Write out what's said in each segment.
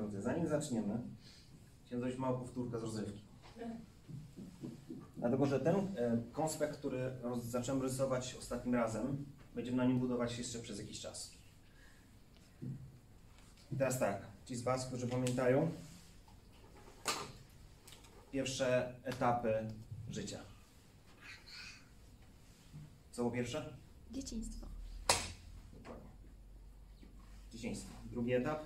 drodzy, zanim zaczniemy, chciałem zrobić małą powtórkę z rozrywki. Dlatego, że ten e, konspekt, który zacząłem rysować ostatnim razem, będziemy na nim budować jeszcze przez jakiś czas. I teraz tak, ci z Was, którzy pamiętają, pierwsze etapy życia. Co było pierwsze? Dzieciństwo. Dzieciństwo. Drugi etap?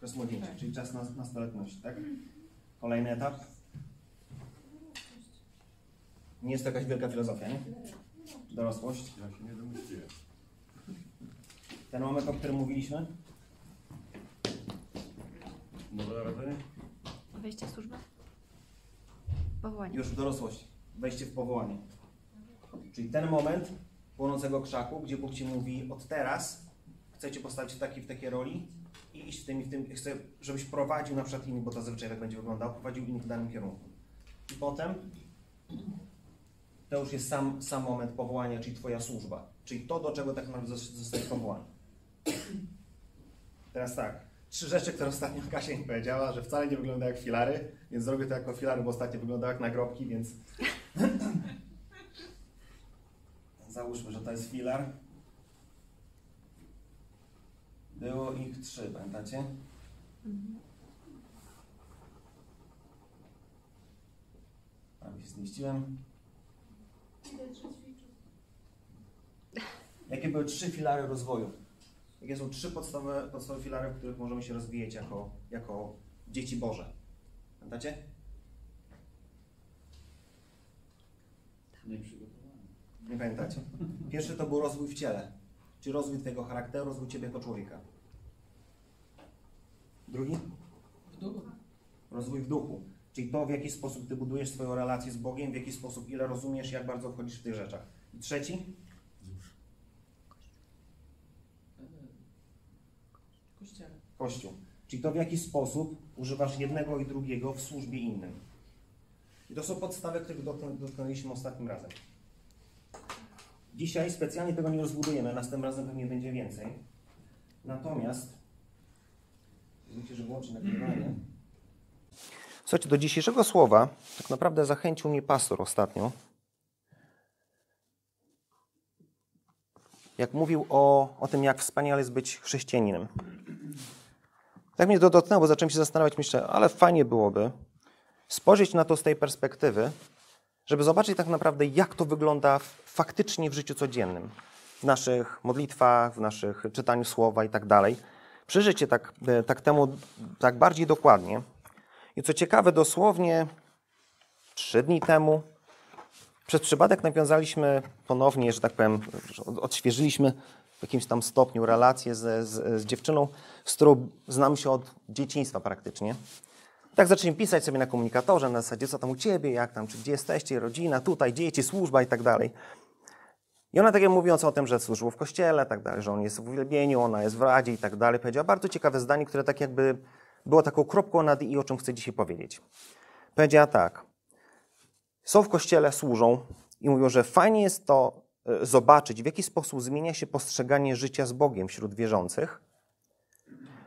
Kosmodzieci, tak. czyli czas na nastoletności, tak? Kolejny etap. Nie jest to jakaś wielka filozofia, nie? Dorosłość. Ja się nie domyśliłem. Ten moment, o którym mówiliśmy? Nowe narodzenie? Wejście w służbę? Powołanie. Już w dorosłość. Wejście w powołanie. Czyli ten moment płonącego krzaku, gdzie Bóg Ci mówi od teraz chcecie postawić taki w takiej roli i iść w tym i w tym, chcę, żebyś prowadził na przykład innych, bo to zazwyczaj tak będzie wyglądało, prowadził innych w danym kierunku. I potem to już jest sam, sam moment powołania, czyli Twoja służba, czyli to, do czego tak naprawdę zostajesz powołany. Teraz tak, trzy rzeczy, które ostatnio Kasia mi powiedziała, że wcale nie wygląda jak filary, więc zrobię to jako filary, bo ostatnio wyglądało jak nagrobki, więc załóżmy, że to jest filar. Było ich trzy, pamiętacie? Tam się zmieściłem. Jakie były trzy filary rozwoju? Jakie są trzy podstawowe, podstawowe filary, w których możemy się rozwijać jako, jako dzieci Boże? Pamiętacie? Nie przygotowałem. Nie pamiętacie. Pierwszy to był rozwój w ciele, czyli rozwój Twojego charakteru, rozwój Ciebie jako człowieka. Drugi? W duchu. Rozwój w duchu. Czyli to, w jaki sposób ty budujesz swoją relację z Bogiem, w jaki sposób, ile rozumiesz, jak bardzo wchodzisz w tych rzeczach. I trzeci? Dusz. Kościół. Kościół. Czyli to, w jaki sposób używasz jednego i drugiego w służbie innym. I to są podstawy, których dotknęliśmy ostatnim razem. Dzisiaj specjalnie tego nie rozbudujemy, następnym razem pewnie będzie więcej. Natomiast że włączy nagrywanie. Słuchajcie, do dzisiejszego słowa tak naprawdę zachęcił mnie pastor ostatnio. Jak mówił o, o tym, jak wspaniale jest być chrześcijaninem. Tak mnie to dotknęło, zacząłem się zastanawiać, myślę, ale fajnie byłoby spojrzeć na to z tej perspektywy, żeby zobaczyć tak naprawdę, jak to wygląda faktycznie w życiu codziennym. W naszych modlitwach, w naszych czytaniu słowa i tak dalej. Przyjrzyjcie tak, e, tak temu tak bardziej dokładnie. I co ciekawe, dosłownie trzy dni temu przez przypadek nawiązaliśmy ponownie, że tak powiem, odświeżyliśmy w jakimś tam stopniu relację z, z, z dziewczyną, z którą znam się od dzieciństwa praktycznie. Tak zaczęliśmy pisać sobie na komunikatorze, na zasadzie co tam u ciebie, jak tam, czy gdzie jesteście, rodzina, tutaj, dzieci, służba i tak dalej. I ona, tak jak mówiąc o tym, że służył w kościele, tak dalej, że on jest w uwielbieniu, ona jest w radzie i tak dalej, powiedziała bardzo ciekawe zdanie, które tak jakby było taką kropką nad i o czym chcę dzisiaj powiedzieć. Powiedziała tak. Są w kościele, służą i mówią, że fajnie jest to e, zobaczyć, w jaki sposób zmienia się postrzeganie życia z Bogiem wśród wierzących,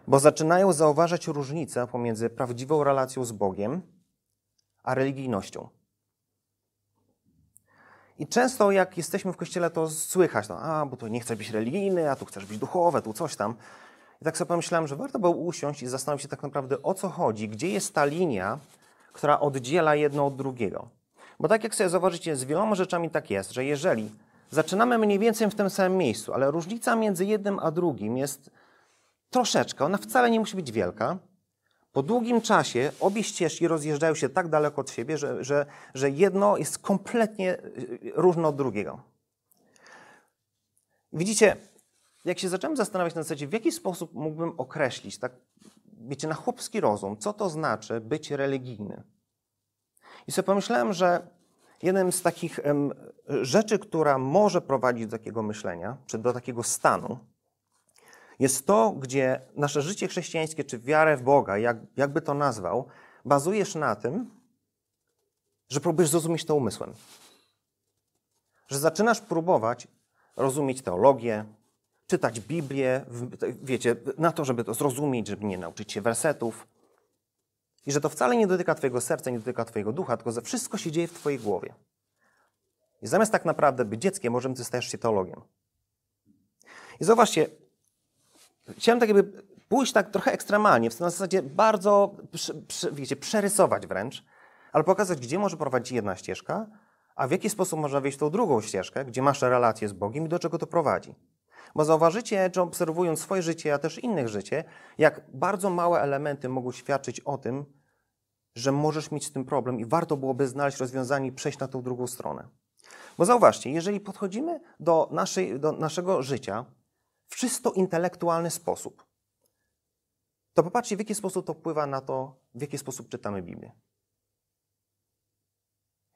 bo zaczynają zauważać różnicę pomiędzy prawdziwą relacją z Bogiem a religijnością. I często jak jesteśmy w kościele, to słychać, no, a bo tu nie chcesz być religijny, a tu chcesz być duchowy, tu coś tam. I tak sobie pomyślałem, że warto było usiąść i zastanowić się tak naprawdę o co chodzi, gdzie jest ta linia, która oddziela jedno od drugiego. Bo tak jak sobie zauważycie, z wieloma rzeczami tak jest, że jeżeli zaczynamy mniej więcej w tym samym miejscu, ale różnica między jednym a drugim jest troszeczkę, ona wcale nie musi być wielka, po długim czasie obie ścieżki rozjeżdżają się tak daleko od siebie, że, że, że jedno jest kompletnie y, różne od drugiego. Widzicie, jak się zacząłem zastanawiać na zasadzie, w jaki sposób mógłbym określić, tak, wiecie, na chłopski rozum, co to znaczy być religijny. I sobie pomyślałem, że jednym z takich um, rzeczy, która może prowadzić do takiego myślenia, czy do takiego stanu, jest to, gdzie nasze życie chrześcijańskie, czy wiarę w Boga, jak, jakby to nazwał, bazujesz na tym, że próbujesz zrozumieć to umysłem. Że zaczynasz próbować rozumieć teologię, czytać Biblię, wiecie, na to, żeby to zrozumieć, żeby nie nauczyć się wersetów. I że to wcale nie dotyka Twojego serca, nie dotyka Twojego ducha, tylko że wszystko się dzieje w Twojej głowie. I zamiast tak naprawdę być dzieckiem, możemy ty stajesz się teologiem. I zobaczcie, chciałem tak jakby pójść tak trochę ekstremalnie, w zasadzie bardzo, przy, przy, wiecie, przerysować wręcz, ale pokazać, gdzie może prowadzić jedna ścieżka, a w jaki sposób można wejść tą drugą ścieżkę, gdzie masz relację z Bogiem i do czego to prowadzi. Bo zauważycie, czy obserwując swoje życie, a też innych życie, jak bardzo małe elementy mogą świadczyć o tym, że możesz mieć z tym problem i warto byłoby znaleźć rozwiązanie i przejść na tą drugą stronę. Bo zauważcie, jeżeli podchodzimy do, naszej, do naszego życia w czysto intelektualny sposób, to popatrzcie, w jaki sposób to wpływa na to, w jaki sposób czytamy Biblię.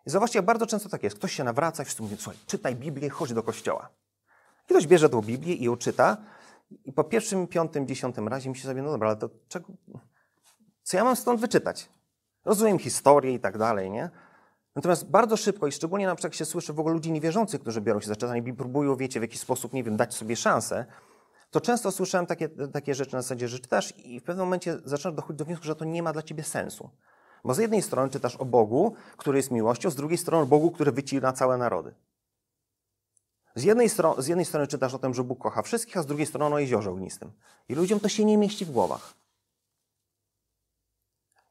I zobaczcie, jak bardzo często tak jest. Ktoś się nawraca i wszyscy mówią, słuchaj, czytaj Biblię, chodź do kościoła. I ktoś bierze tą Biblię i ją czyta i po pierwszym, piątym, dziesiątym razie się sobie, no dobra, ale to czego, co ja mam stąd wyczytać? Rozumiem historię i tak dalej, nie? Natomiast bardzo szybko i szczególnie na przykład jak się słyszy w ogóle ludzi niewierzących, którzy biorą się za czytanie i próbują, wiecie, w jakiś sposób, nie wiem, dać sobie szansę, to często słyszałem takie, takie rzeczy na zasadzie, że czytasz i w pewnym momencie zaczynasz dochodzić do wniosku, że to nie ma dla ciebie sensu. Bo z jednej strony czytasz o Bogu, który jest miłością, z drugiej strony o Bogu, który wycina całe narody. Z jednej, z jednej strony czytasz o tym, że Bóg kocha wszystkich, a z drugiej strony o jeziorze ognistym. I ludziom to się nie mieści w głowach.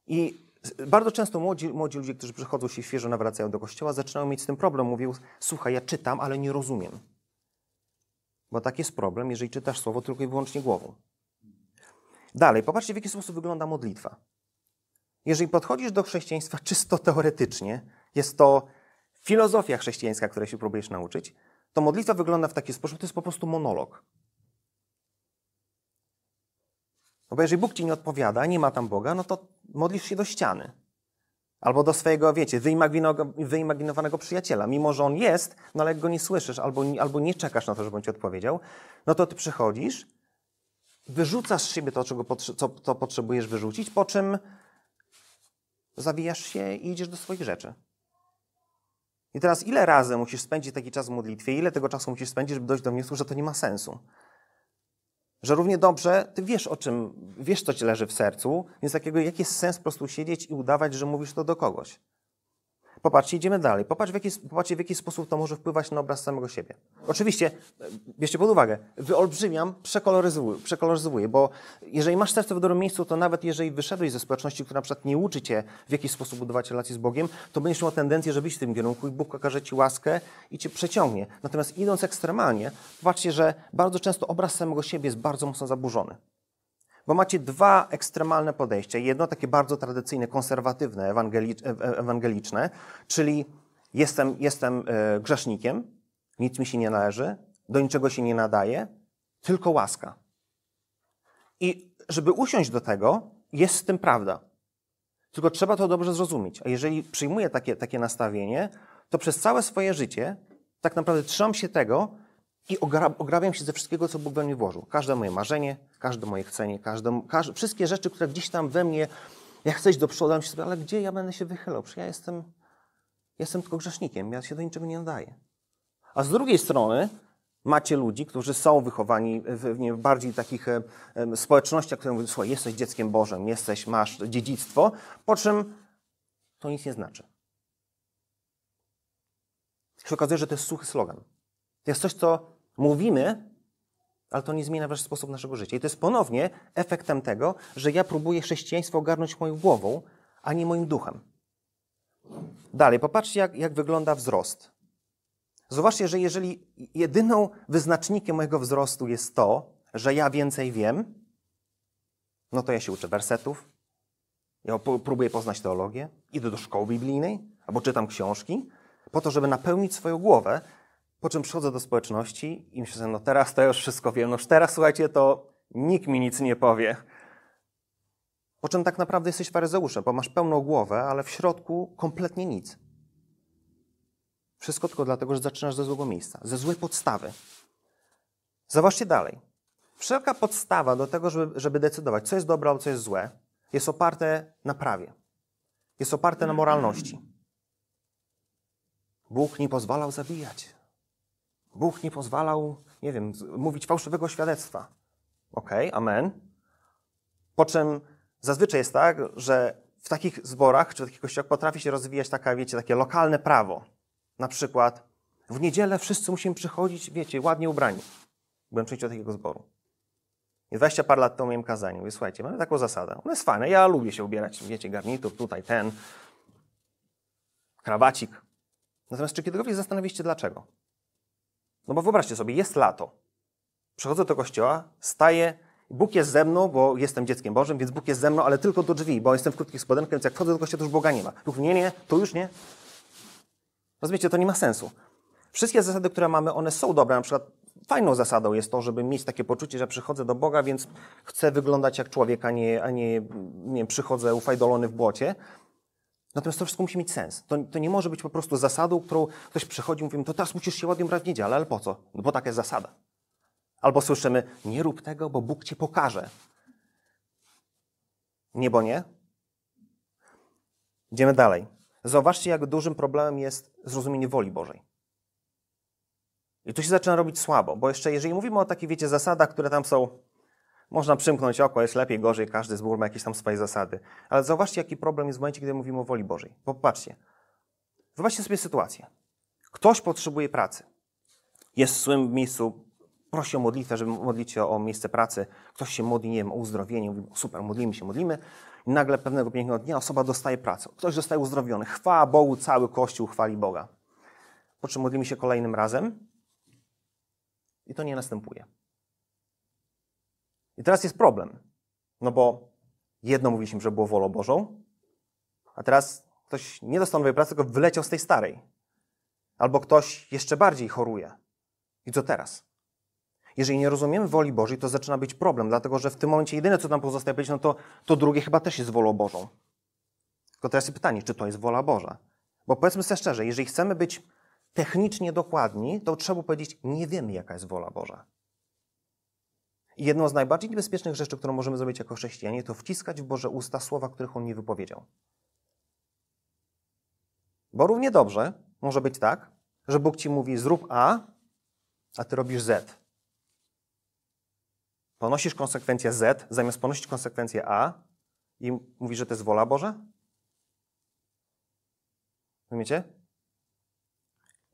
I bardzo często młodzi, młodzi ludzie, którzy przychodzą się świeżo, nawracają do kościoła, zaczynają mieć z tym problem. Mówią, słuchaj, ja czytam, ale nie rozumiem. Bo tak jest problem, jeżeli czytasz słowo tylko i wyłącznie głową. Dalej, popatrzcie, w jaki sposób wygląda modlitwa. Jeżeli podchodzisz do chrześcijaństwa czysto teoretycznie, jest to filozofia chrześcijańska, której się próbujesz nauczyć, to modlitwa wygląda w taki sposób, to jest po prostu monolog. No bo jeżeli Bóg ci nie odpowiada, nie ma tam Boga, no to modlisz się do ściany. Albo do swojego, wiecie, wyimaginowanego przyjaciela. Mimo, że on jest, no ale jak go nie słyszysz, albo, albo nie czekasz na to, żeby on ci odpowiedział, no to ty przychodzisz, wyrzucasz z siebie to, czego co, co potrzebujesz wyrzucić, po czym zawijasz się i idziesz do swoich rzeczy. I teraz ile razy musisz spędzić taki czas w modlitwie, ile tego czasu musisz spędzić, żeby dojść do wniosku, że to nie ma sensu? Że równie dobrze ty wiesz o czym, wiesz co ci leży w sercu, więc takiego, jaki jest sens po prostu siedzieć i udawać, że mówisz to do kogoś. Popatrzcie, idziemy dalej. Popatrz w jaki, popatrzcie, w jaki sposób to może wpływać na obraz samego siebie. Oczywiście, e, bierzcie pod uwagę, wyolbrzymiam, przekoloryzuję, przekoloryzowuję, bo jeżeli masz serce w dobrym miejscu, to nawet jeżeli wyszedłeś ze społeczności, która na przykład nie uczy cię w jaki sposób budować relacji z Bogiem, to będziesz miał tendencję, żeby iść w tym kierunku i Bóg okaże ci łaskę i cię przeciągnie. Natomiast idąc ekstremalnie, popatrzcie, że bardzo często obraz samego siebie jest bardzo mocno zaburzony. Bo macie dwa ekstremalne podejścia. Jedno takie bardzo tradycyjne, konserwatywne, e- e- ewangeliczne, czyli jestem, jestem e, grzesznikiem, nic mi się nie należy, do niczego się nie nadaje, tylko łaska. I żeby usiąść do tego, jest z tym prawda. Tylko trzeba to dobrze zrozumieć. A jeżeli przyjmuję takie, takie nastawienie, to przez całe swoje życie tak naprawdę trzymam się tego, i ograbiam się ze wszystkiego, co Bóg we mnie włożył. Każde moje marzenie, każde moje chcenie, każde, każde, wszystkie rzeczy, które gdzieś tam we mnie, jak chcę iść do przodu, ja myślę, ale gdzie ja będę się wychylał? Przecież ja jestem, jestem tylko grzesznikiem, ja się do niczego nie nadaję. A z drugiej strony macie ludzi, którzy są wychowani w, nie, w bardziej takich e, e, społecznościach, które mówią, słuchaj, jesteś dzieckiem Bożym, jesteś, masz dziedzictwo, po czym to nic nie znaczy. I się okazuje, że to jest suchy slogan. To jest coś, co mówimy, ale to nie zmienia wasz sposób naszego życia. I to jest ponownie efektem tego, że ja próbuję chrześcijaństwo ogarnąć moją głową, a nie moim duchem. Dalej, popatrzcie, jak, jak wygląda wzrost. Zobaczcie, że jeżeli jedyną wyznacznikiem mojego wzrostu jest to, że ja więcej wiem, no to ja się uczę wersetów, ja próbuję poznać teologię, idę do szkoły biblijnej albo czytam książki, po to, żeby napełnić swoją głowę po czym przychodzę do społeczności i myślę no teraz to już wszystko wiem, no już teraz słuchajcie, to nikt mi nic nie powie. Po czym tak naprawdę jesteś faryzeuszem, bo masz pełną głowę, ale w środku kompletnie nic. Wszystko tylko dlatego, że zaczynasz ze złego miejsca, ze złej podstawy. Zobaczcie dalej. Wszelka podstawa do tego, żeby, żeby decydować, co jest dobre, a co jest złe, jest oparte na prawie. Jest oparte na moralności. Bóg nie pozwalał zabijać. Bóg nie pozwalał, nie wiem, mówić fałszywego świadectwa. Okej, okay, amen. Po czym zazwyczaj jest tak, że w takich zborach czy w takich kościołach potrafi się rozwijać taka, wiecie, takie lokalne prawo. Na przykład w niedzielę wszyscy musimy przychodzić, wiecie, ładnie ubrani. Byłem częścią takiego zboru. I 20 par lat temu miałem kazanie. Mówię, słuchajcie, mamy taką zasadę. Ona jest fajna, ja lubię się ubierać, wiecie, garnitur, tutaj ten, krawacik. Natomiast czy kiedykolwiek zastanowiliście dlaczego? No bo wyobraźcie sobie, jest lato. Przechodzę do kościoła, staję, Bóg jest ze mną, bo jestem dzieckiem Bożym, więc Bóg jest ze mną, ale tylko do drzwi, bo jestem w krótkich spodenkach, więc jak wchodzę do kościoła, to już Boga nie ma. Bóg nie, nie, to już nie. Rozumiecie, to nie ma sensu. Wszystkie zasady, które mamy, one są dobre. Na przykład fajną zasadą jest to, żeby mieć takie poczucie, że przychodzę do Boga, więc chcę wyglądać jak człowiek, a nie, a nie, nie przychodzę ufajdolony w błocie. Natomiast to wszystko musi mieć sens. To, to nie może być po prostu zasadą, którą ktoś przychodzi i mówi, no to teraz musisz się ładnie brać w niedzielę, ale po co? No bo taka jest zasada. Albo słyszymy, nie rób tego, bo Bóg cię pokaże. Nie, bo nie? Idziemy dalej. Zauważcie, jak dużym problemem jest zrozumienie woli Bożej. I tu się zaczyna robić słabo, bo jeszcze jeżeli mówimy o takich, wiecie, zasadach, które tam są można przymknąć oko, jest lepiej, gorzej, każdy zbór ma jakieś tam swoje zasady. Ale zauważcie, jaki problem jest w momencie, gdy mówimy o woli Bożej. Popatrzcie. Wyobraźcie sobie sytuację. Ktoś potrzebuje pracy. Jest w złym miejscu, prosi o modlitwę, żeby modlić się o miejsce pracy. Ktoś się modli, nie wiem, o uzdrowienie, mówi, super, modlimy się, modlimy. I nagle pewnego pięknego dnia osoba dostaje pracę. Ktoś zostaje uzdrowiony. Chwała Bogu, cały Kościół chwali Boga. Po czym modlimy się kolejnym razem i to nie następuje. I teraz jest problem, no bo jedno mówiliśmy, że było wolą Bożą, a teraz ktoś nie dostał nowej pracy, tylko wyleciał z tej starej. Albo ktoś jeszcze bardziej choruje. I co teraz? Jeżeli nie rozumiemy woli Bożej, to zaczyna być problem, dlatego że w tym momencie jedyne, co nam pozostaje powiedzieć, no to, to drugie chyba też jest wolą Bożą. Tylko teraz jest pytanie, czy to jest wola Boża? Bo powiedzmy sobie szczerze, jeżeli chcemy być technicznie dokładni, to trzeba powiedzieć, nie wiemy, jaka jest wola Boża. Jedną z najbardziej niebezpiecznych rzeczy, którą możemy zrobić jako chrześcijanie, to wciskać w Boże usta słowa, których On nie wypowiedział. Bo równie dobrze może być tak, że Bóg ci mówi zrób A, a ty robisz Z. Ponosisz konsekwencję Z zamiast ponosić konsekwencję A i mówisz, że to jest wola Boża? Rozumiecie?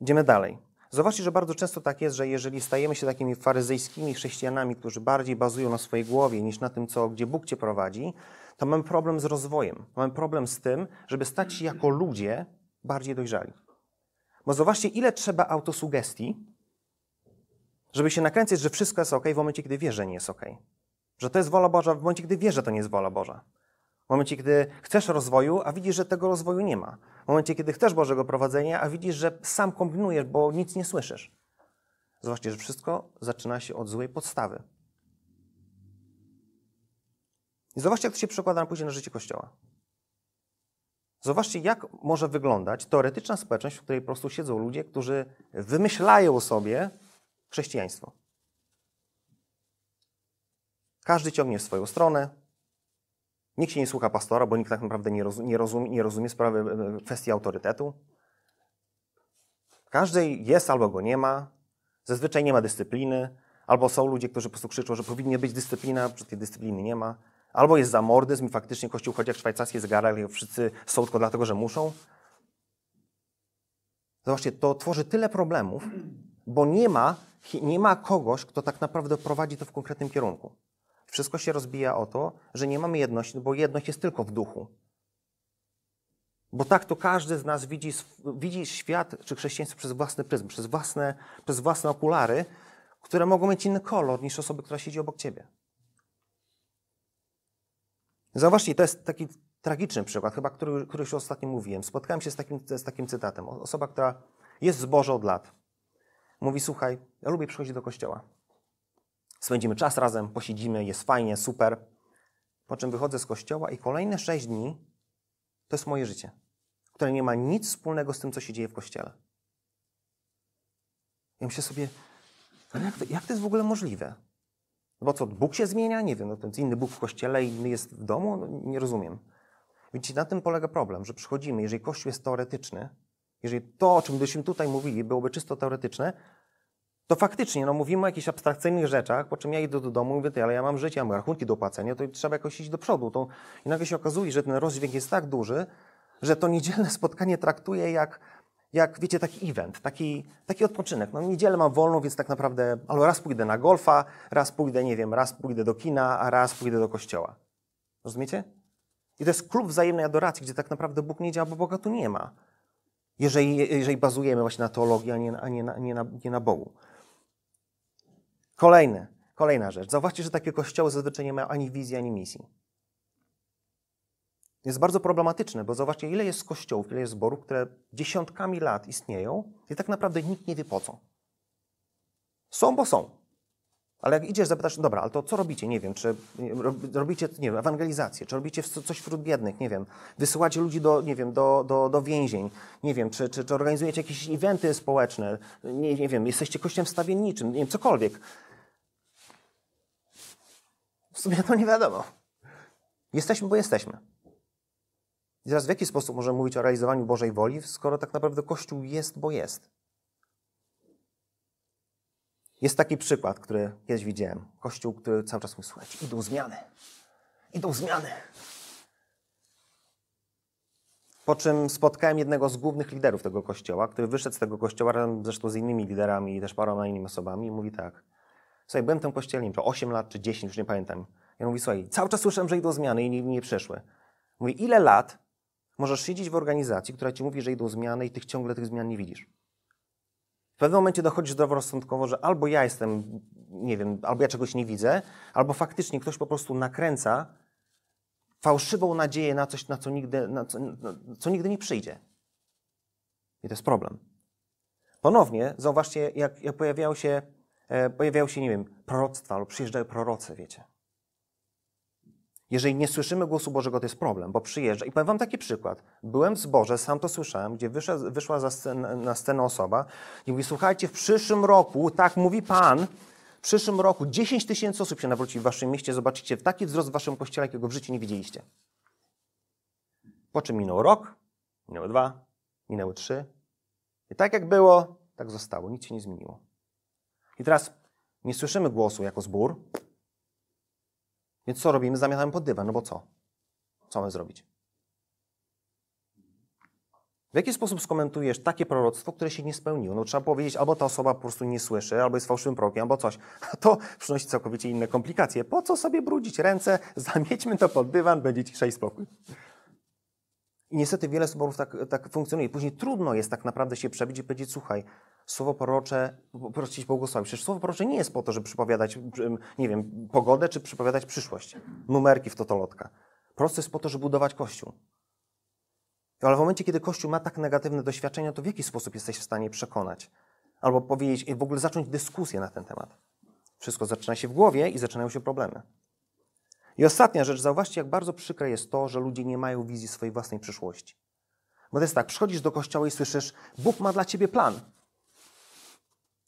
Idziemy dalej. Zobaczcie, że bardzo często tak jest, że jeżeli stajemy się takimi faryzyjskimi chrześcijanami, którzy bardziej bazują na swojej głowie niż na tym, co, gdzie Bóg cię prowadzi, to mamy problem z rozwojem. Mamy problem z tym, żeby stać się jako ludzie bardziej dojrzali. Bo zobaczcie, ile trzeba autosugestii, żeby się nakręcać, że wszystko jest ok, w momencie, gdy wie, że nie jest ok. Że to jest wola Boża, w momencie, gdy wie, że to nie jest wola Boża. W momencie, kiedy chcesz rozwoju, a widzisz, że tego rozwoju nie ma. W momencie, kiedy chcesz Bożego prowadzenia, a widzisz, że sam kombinujesz, bo nic nie słyszysz. Zobaczcie, że wszystko zaczyna się od złej podstawy. I zobaczcie, jak to się przekłada na później na życie Kościoła. Zobaczcie, jak może wyglądać teoretyczna społeczność, w której po prostu siedzą ludzie, którzy wymyślają sobie chrześcijaństwo. Każdy ciągnie w swoją stronę, Nikt się nie słucha pastora, bo nikt tak naprawdę nie, rozum, nie, rozum, nie rozumie sprawy e, e, kwestii autorytetu. Każdy jest albo go nie ma. Zazwyczaj nie ma dyscypliny. Albo są ludzie, którzy po prostu krzyczą, że powinna być dyscyplina, przy tej dyscypliny nie ma. Albo jest zamordyzm i faktycznie Kościół chodzi jak szwajcarskie zegarek, jak wszyscy są tylko dlatego, że muszą. Zobaczcie, to tworzy tyle problemów, bo nie ma, nie ma kogoś, kto tak naprawdę prowadzi to w konkretnym kierunku. Wszystko się rozbija o to, że nie mamy jedności, bo jedność jest tylko w duchu. Bo tak to każdy z nas widzi, widzi świat czy chrześcijaństwo przez własny pryzm, przez własne, przez własne okulary, które mogą mieć inny kolor niż osoby, która siedzi obok ciebie. Zauważcie, to jest taki tragiczny przykład, chyba który, który już ostatnio mówiłem. Spotkałem się z takim, z takim cytatem. Osoba, która jest z Boże od lat, mówi: Słuchaj, ja lubię przychodzić do kościoła spędzimy czas razem, posiedzimy, jest fajnie, super. Po czym wychodzę z kościoła i kolejne sześć dni to jest moje życie, które nie ma nic wspólnego z tym, co się dzieje w kościele. Ja myślę sobie, ale no jak to, jak to jest w ogóle możliwe? Bo co, Bóg się zmienia? Nie wiem, no, to jest inny Bóg w kościele, inny jest w domu? No, nie rozumiem. Więc na tym polega problem, że przychodzimy, jeżeli Kościół jest teoretyczny, jeżeli to, o czym byśmy tutaj mówili, byłoby czysto teoretyczne, to faktycznie, no mówimy o jakichś abstrakcyjnych rzeczach, po czym ja idę do domu i mówię, ale ja mam życie, ja mam rachunki do płacenia, to trzeba jakoś iść do przodu. To, I nagle się okazuje, że ten rozdźwięk jest tak duży, że to niedzielne spotkanie traktuję jak, jak wiecie, taki event, taki, taki odpoczynek. No niedzielę mam wolną, więc tak naprawdę albo raz pójdę na golfa, raz pójdę, nie wiem, raz pójdę do kina, a raz pójdę do kościoła. Rozumiecie? I to jest klub wzajemnej adoracji, gdzie tak naprawdę Bóg nie działa, bo Boga tu nie ma. Jeżeli, jeżeli bazujemy właśnie na teologii, a nie, a nie, na, nie, na, nie na Bogu. Kolejne, kolejna rzecz. Zauważcie, że takie kościoły zazwyczaj nie mają ani wizji, ani misji. Jest bardzo problematyczne, bo zauważcie, ile jest kościołów, ile jest zborów, które dziesiątkami lat istnieją i tak naprawdę nikt nie wie po co. Są, bo są. Ale jak idziesz, zapytasz, dobra, ale to co robicie? Nie wiem, czy robicie, nie wiem, ewangelizację, czy robicie coś wśród biednych, nie wiem, wysyłacie ludzi do, nie wiem, do, do, do więzień, nie wiem, czy, czy, czy organizujecie jakieś eventy społeczne, nie, nie wiem, jesteście kościem wstawienniczym, nie wiem, cokolwiek. W sumie to nie wiadomo. Jesteśmy, bo jesteśmy. I teraz w jaki sposób możemy mówić o realizowaniu Bożej woli, skoro tak naprawdę Kościół jest, bo jest? Jest taki przykład, który kiedyś widziałem. Kościół, który cały czas mówi, słuchajcie, idą zmiany. Idą zmiany. Po czym spotkałem jednego z głównych liderów tego kościoła, który wyszedł z tego kościoła razem zresztą z innymi liderami i też paroma innymi osobami i mówi tak – Słuchaj, byłem tam kościelniczy 8 lat czy 10, już nie pamiętam. Ja mówię, słuchaj, cały czas słyszałem, że idą zmiany i nigdy nie przeszły. Mówię, ile lat możesz siedzieć w organizacji, która ci mówi, że idą zmiany i tych ciągle tych zmian nie widzisz? W pewnym momencie dochodzisz zdroworozsądkowo, że albo ja jestem, nie wiem, albo ja czegoś nie widzę, albo faktycznie ktoś po prostu nakręca fałszywą nadzieję na coś, na co nigdy, na co, na co nigdy nie przyjdzie. I to jest problem. Ponownie zauważcie, jak, jak pojawiają się E, pojawiają się, nie wiem, proroctwa albo przyjeżdżają prorocy, wiecie. Jeżeli nie słyszymy głosu Bożego, to jest problem, bo przyjeżdża. I powiem wam taki przykład. Byłem w zborze, sam to słyszałem, gdzie wyszła, wyszła scen, na scenę osoba i mówi, słuchajcie, w przyszłym roku, tak mówi Pan, w przyszłym roku 10 tysięcy osób się nawróci w waszym mieście, zobaczycie taki wzrost w waszym kościele, jakiego w życiu nie widzieliście. Po czym minął rok, minęły dwa, minęły trzy. I tak jak było, tak zostało, nic się nie zmieniło. I teraz nie słyszymy głosu jako zbór, więc co robimy? Zamiatamy pod dywan, no bo co? Co mamy zrobić? W jaki sposób skomentujesz takie proroctwo, które się nie spełniło? No trzeba powiedzieć, albo ta osoba po prostu nie słyszy, albo jest fałszywym prokiem, albo coś. A to przynosi całkowicie inne komplikacje. Po co sobie brudzić ręce? Zamiećmy to pod dywan, będzie cisza spokój. I niestety wiele soborów tak, tak funkcjonuje. Później trudno jest tak naprawdę się przebić i powiedzieć, słuchaj, słowo porocze, prosić błogosławić. Przecież słowo porocze nie jest po to, żeby przypowiadać, nie wiem, pogodę, czy przypowiadać przyszłość. Numerki w totolotka. Proste jest po to, żeby budować Kościół. Ale w momencie, kiedy Kościół ma tak negatywne doświadczenia, to w jaki sposób jesteś w stanie przekonać? Albo powiedzieć, i w ogóle zacząć dyskusję na ten temat. Wszystko zaczyna się w głowie i zaczynają się problemy. I ostatnia rzecz, zauważcie, jak bardzo przykre jest to, że ludzie nie mają wizji swojej własnej przyszłości. Bo to jest tak, przychodzisz do kościoła i słyszysz, Bóg ma dla ciebie plan.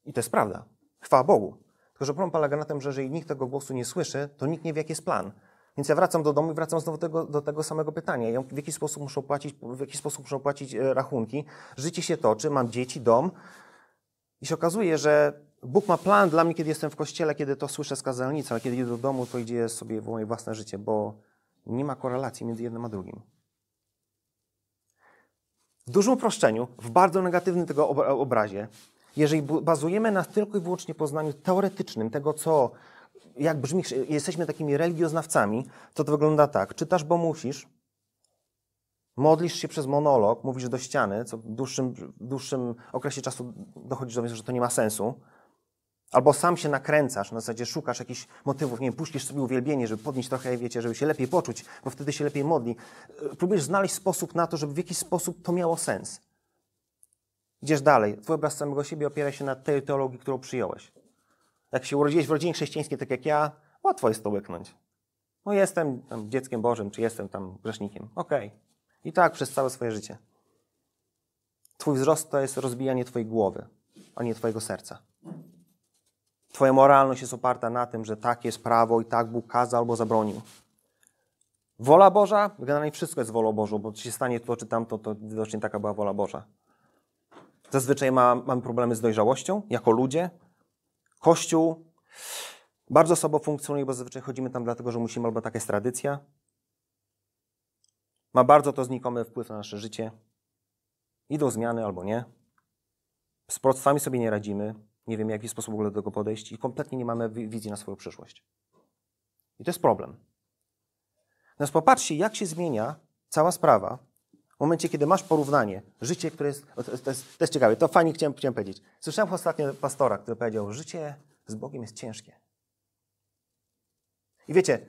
I to jest prawda. Chwała Bogu. Tylko, że problem polega na tym, że jeżeli nikt tego głosu nie słyszy, to nikt nie wie, jaki jest plan. Więc ja wracam do domu i wracam znowu do tego, do tego samego pytania. w jaki sposób muszę płacić, w jaki sposób muszę płacić e, rachunki? Życie się toczy, mam dzieci, dom. I się okazuje, że Bóg ma plan dla mnie, kiedy jestem w kościele, kiedy to słyszę z kazalnicy, ale kiedy idę do domu, to idzie sobie w moje własne życie, bo nie ma korelacji między jednym a drugim. W dużym uproszczeniu, w bardzo negatywnym tego obrazie, jeżeli bazujemy na tylko i wyłącznie poznaniu teoretycznym tego, co, jak brzmi, jesteśmy takimi religioznawcami, to to wygląda tak. Czytasz, bo musisz, modlisz się przez monolog, mówisz do ściany, co w dłuższym, w dłuższym okresie czasu dochodzisz do wniosku, że to nie ma sensu. Albo sam się nakręcasz, na zasadzie szukasz jakichś motywów, nie wiem, puścisz sobie uwielbienie, żeby podnieść trochę, wiecie, żeby się lepiej poczuć, bo wtedy się lepiej modli. Próbujesz znaleźć sposób na to, żeby w jakiś sposób to miało sens. Idziesz dalej. Twój obraz samego siebie opiera się na tej teologii, którą przyjąłeś. Jak się urodziłeś w rodzinie chrześcijańskiej, tak jak ja, łatwo jest to łyknąć. No jestem dzieckiem Bożym, czy jestem tam grzesznikiem. Okej. Okay. I tak przez całe swoje życie. Twój wzrost to jest rozbijanie twojej głowy, a nie twojego serca. Twoja moralność jest oparta na tym, że tak jest prawo i tak Bóg kazał albo zabronił. Wola Boża? Generalnie wszystko jest wolą Bożą, bo czy się stanie to czy tamto, to widocznie taka była wola Boża. Zazwyczaj ma, mamy problemy z dojrzałością jako ludzie. Kościół bardzo słabo funkcjonuje, bo zazwyczaj chodzimy tam dlatego, że musimy, albo taka jest tradycja. Ma bardzo to znikomy wpływ na nasze życie. Idą zmiany albo nie. Z prostwami sobie nie radzimy. Nie wiem, w jaki sposób w ogóle do tego podejść i kompletnie nie mamy wizji na swoją przyszłość. I to jest problem. Natomiast popatrzcie, jak się zmienia cała sprawa, w momencie, kiedy masz porównanie, życie, które jest. To jest, to jest ciekawe, to fajnie chciałem, chciałem powiedzieć. Słyszałem ostatnio pastora, który powiedział: Życie z Bogiem jest ciężkie. I wiecie,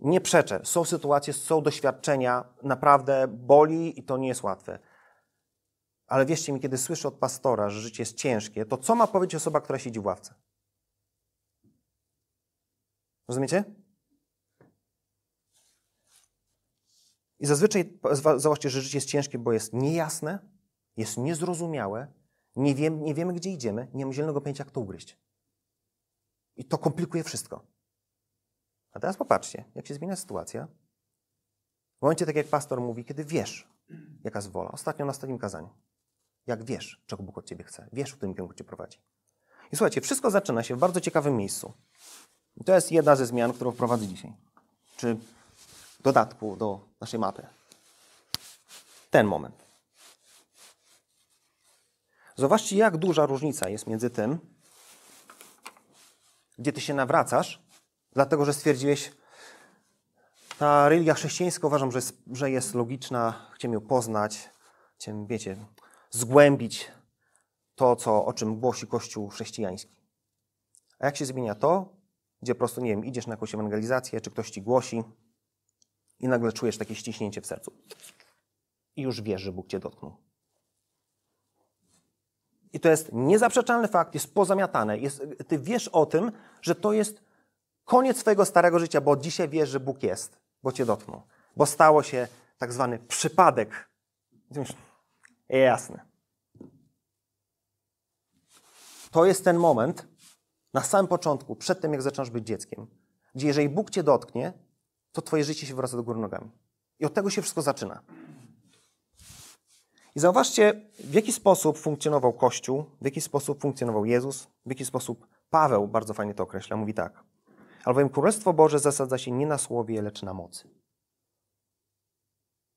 nie przeczę. Są sytuacje, są doświadczenia, naprawdę boli i to nie jest łatwe. Ale wierzcie mi, kiedy słyszę od pastora, że życie jest ciężkie, to co ma powiedzieć osoba, która siedzi w ławce? Rozumiecie? I zazwyczaj zauważcie, że życie jest ciężkie, bo jest niejasne, jest niezrozumiałe, nie, wiem, nie wiemy, gdzie idziemy, nie mamy zielonego pojęcia, jak to ugryźć. I to komplikuje wszystko. A teraz popatrzcie, jak się zmienia sytuacja. W momencie, tak jak pastor mówi, kiedy wiesz, jaka jest wola. Ostatnio na ostatnim kazaniu. Jak wiesz, czego Bóg od ciebie chce. Wiesz, w którym kierunku cię prowadzi. I słuchajcie, wszystko zaczyna się w bardzo ciekawym miejscu. I to jest jedna ze zmian, którą wprowadzę dzisiaj. Czy dodatku do naszej mapy. Ten moment. Zobaczcie, jak duża różnica jest między tym, gdzie ty się nawracasz, dlatego że stwierdziłeś, ta religia chrześcijańska uważam, że jest, że jest logiczna, Chcę ją poznać, chcę, wiecie, zgłębić to, co, o czym głosi Kościół chrześcijański. A jak się zmienia to, gdzie po prostu, nie wiem, idziesz na jakąś ewangelizację, czy ktoś ci głosi, i nagle czujesz takie ściśnięcie w sercu. I już wiesz, że Bóg cię dotknął. I to jest niezaprzeczalny fakt, jest pozamiatane. Jest, ty wiesz o tym, że to jest koniec twojego starego życia, bo dzisiaj wiesz, że Bóg jest, bo cię dotknął. Bo stało się tak zwany przypadek. Jasne. To jest ten moment na samym początku, przed tym jak zaczynasz być dzieckiem, gdzie jeżeli Bóg cię dotknie, to twoje życie się wraca do góry nogami. I od tego się wszystko zaczyna. I zauważcie, w jaki sposób funkcjonował Kościół, w jaki sposób funkcjonował Jezus, w jaki sposób Paweł bardzo fajnie to określa. Mówi tak. Albowiem Królestwo Boże zasadza się nie na słowie, lecz na mocy.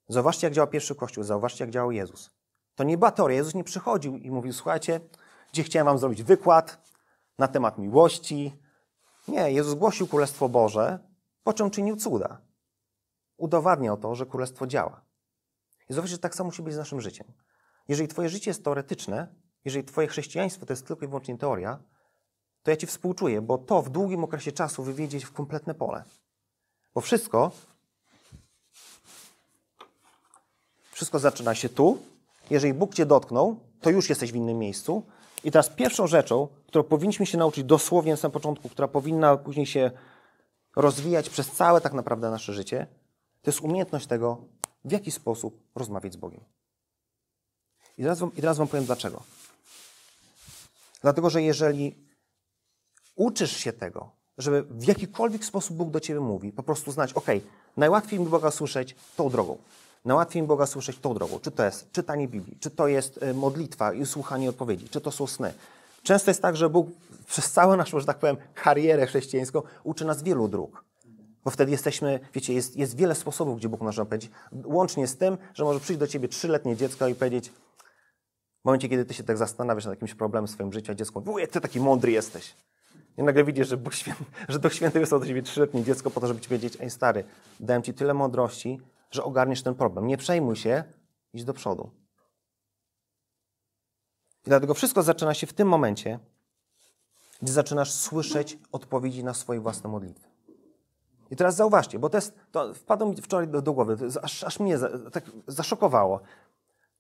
Zauważcie, jak działa pierwszy Kościół, zauważcie, jak działał Jezus. To nie batoria. Jezus nie przychodził i mówił, słuchajcie, gdzie chciałem wam zrobić wykład na temat miłości. Nie, Jezus głosił Królestwo Boże, po czym czynił cuda. Udowadniał to, że królestwo działa. I zobaczcie, że tak samo musi być z naszym życiem. Jeżeli twoje życie jest teoretyczne, jeżeli twoje chrześcijaństwo to jest tylko i wyłącznie teoria, to ja ci współczuję, bo to w długim okresie czasu wywiedzie w kompletne pole. Bo wszystko, wszystko zaczyna się tu. Jeżeli Bóg cię dotknął, to już jesteś w innym miejscu. I teraz pierwszą rzeczą, którą powinniśmy się nauczyć dosłownie na samym początku, która powinna później się rozwijać przez całe tak naprawdę nasze życie, to jest umiejętność tego, w jaki sposób rozmawiać z Bogiem. I teraz wam, i teraz wam powiem dlaczego. Dlatego, że jeżeli uczysz się tego, żeby w jakikolwiek sposób Bóg do ciebie mówi, po prostu znać, ok, najłatwiej mi Boga słyszeć tą drogą. Najłatwiej mi Boga słyszeć tą drogą. Czy to jest czytanie Biblii, czy to jest y, modlitwa i słuchanie odpowiedzi, czy to są sny, Często jest tak, że Bóg przez całą naszą, że tak powiem, karierę chrześcijańską uczy nas wielu dróg. Bo wtedy jesteśmy, wiecie, jest, jest wiele sposobów, gdzie Bóg może powiedzieć. Łącznie z tym, że może przyjść do ciebie trzyletnie dziecko i powiedzieć, w momencie, kiedy ty się tak zastanawiasz nad jakimś problemem w swoim życiu, a dziecko mówi, ty taki mądry jesteś. I nagle widzisz, że, Bóg święty, że Duch Święty wysłał do ciebie trzyletnie dziecko po to, żeby ci powiedzieć, ej stary, dałem ci tyle mądrości, że ogarniesz ten problem. Nie przejmuj się, idź do przodu. I dlatego wszystko zaczyna się w tym momencie, gdzie zaczynasz słyszeć odpowiedzi na swoje własne modlitwy. I teraz zauważcie, bo to jest, to wpadło mi wczoraj do, do głowy, jest, aż, aż, mnie za, tak zaszokowało.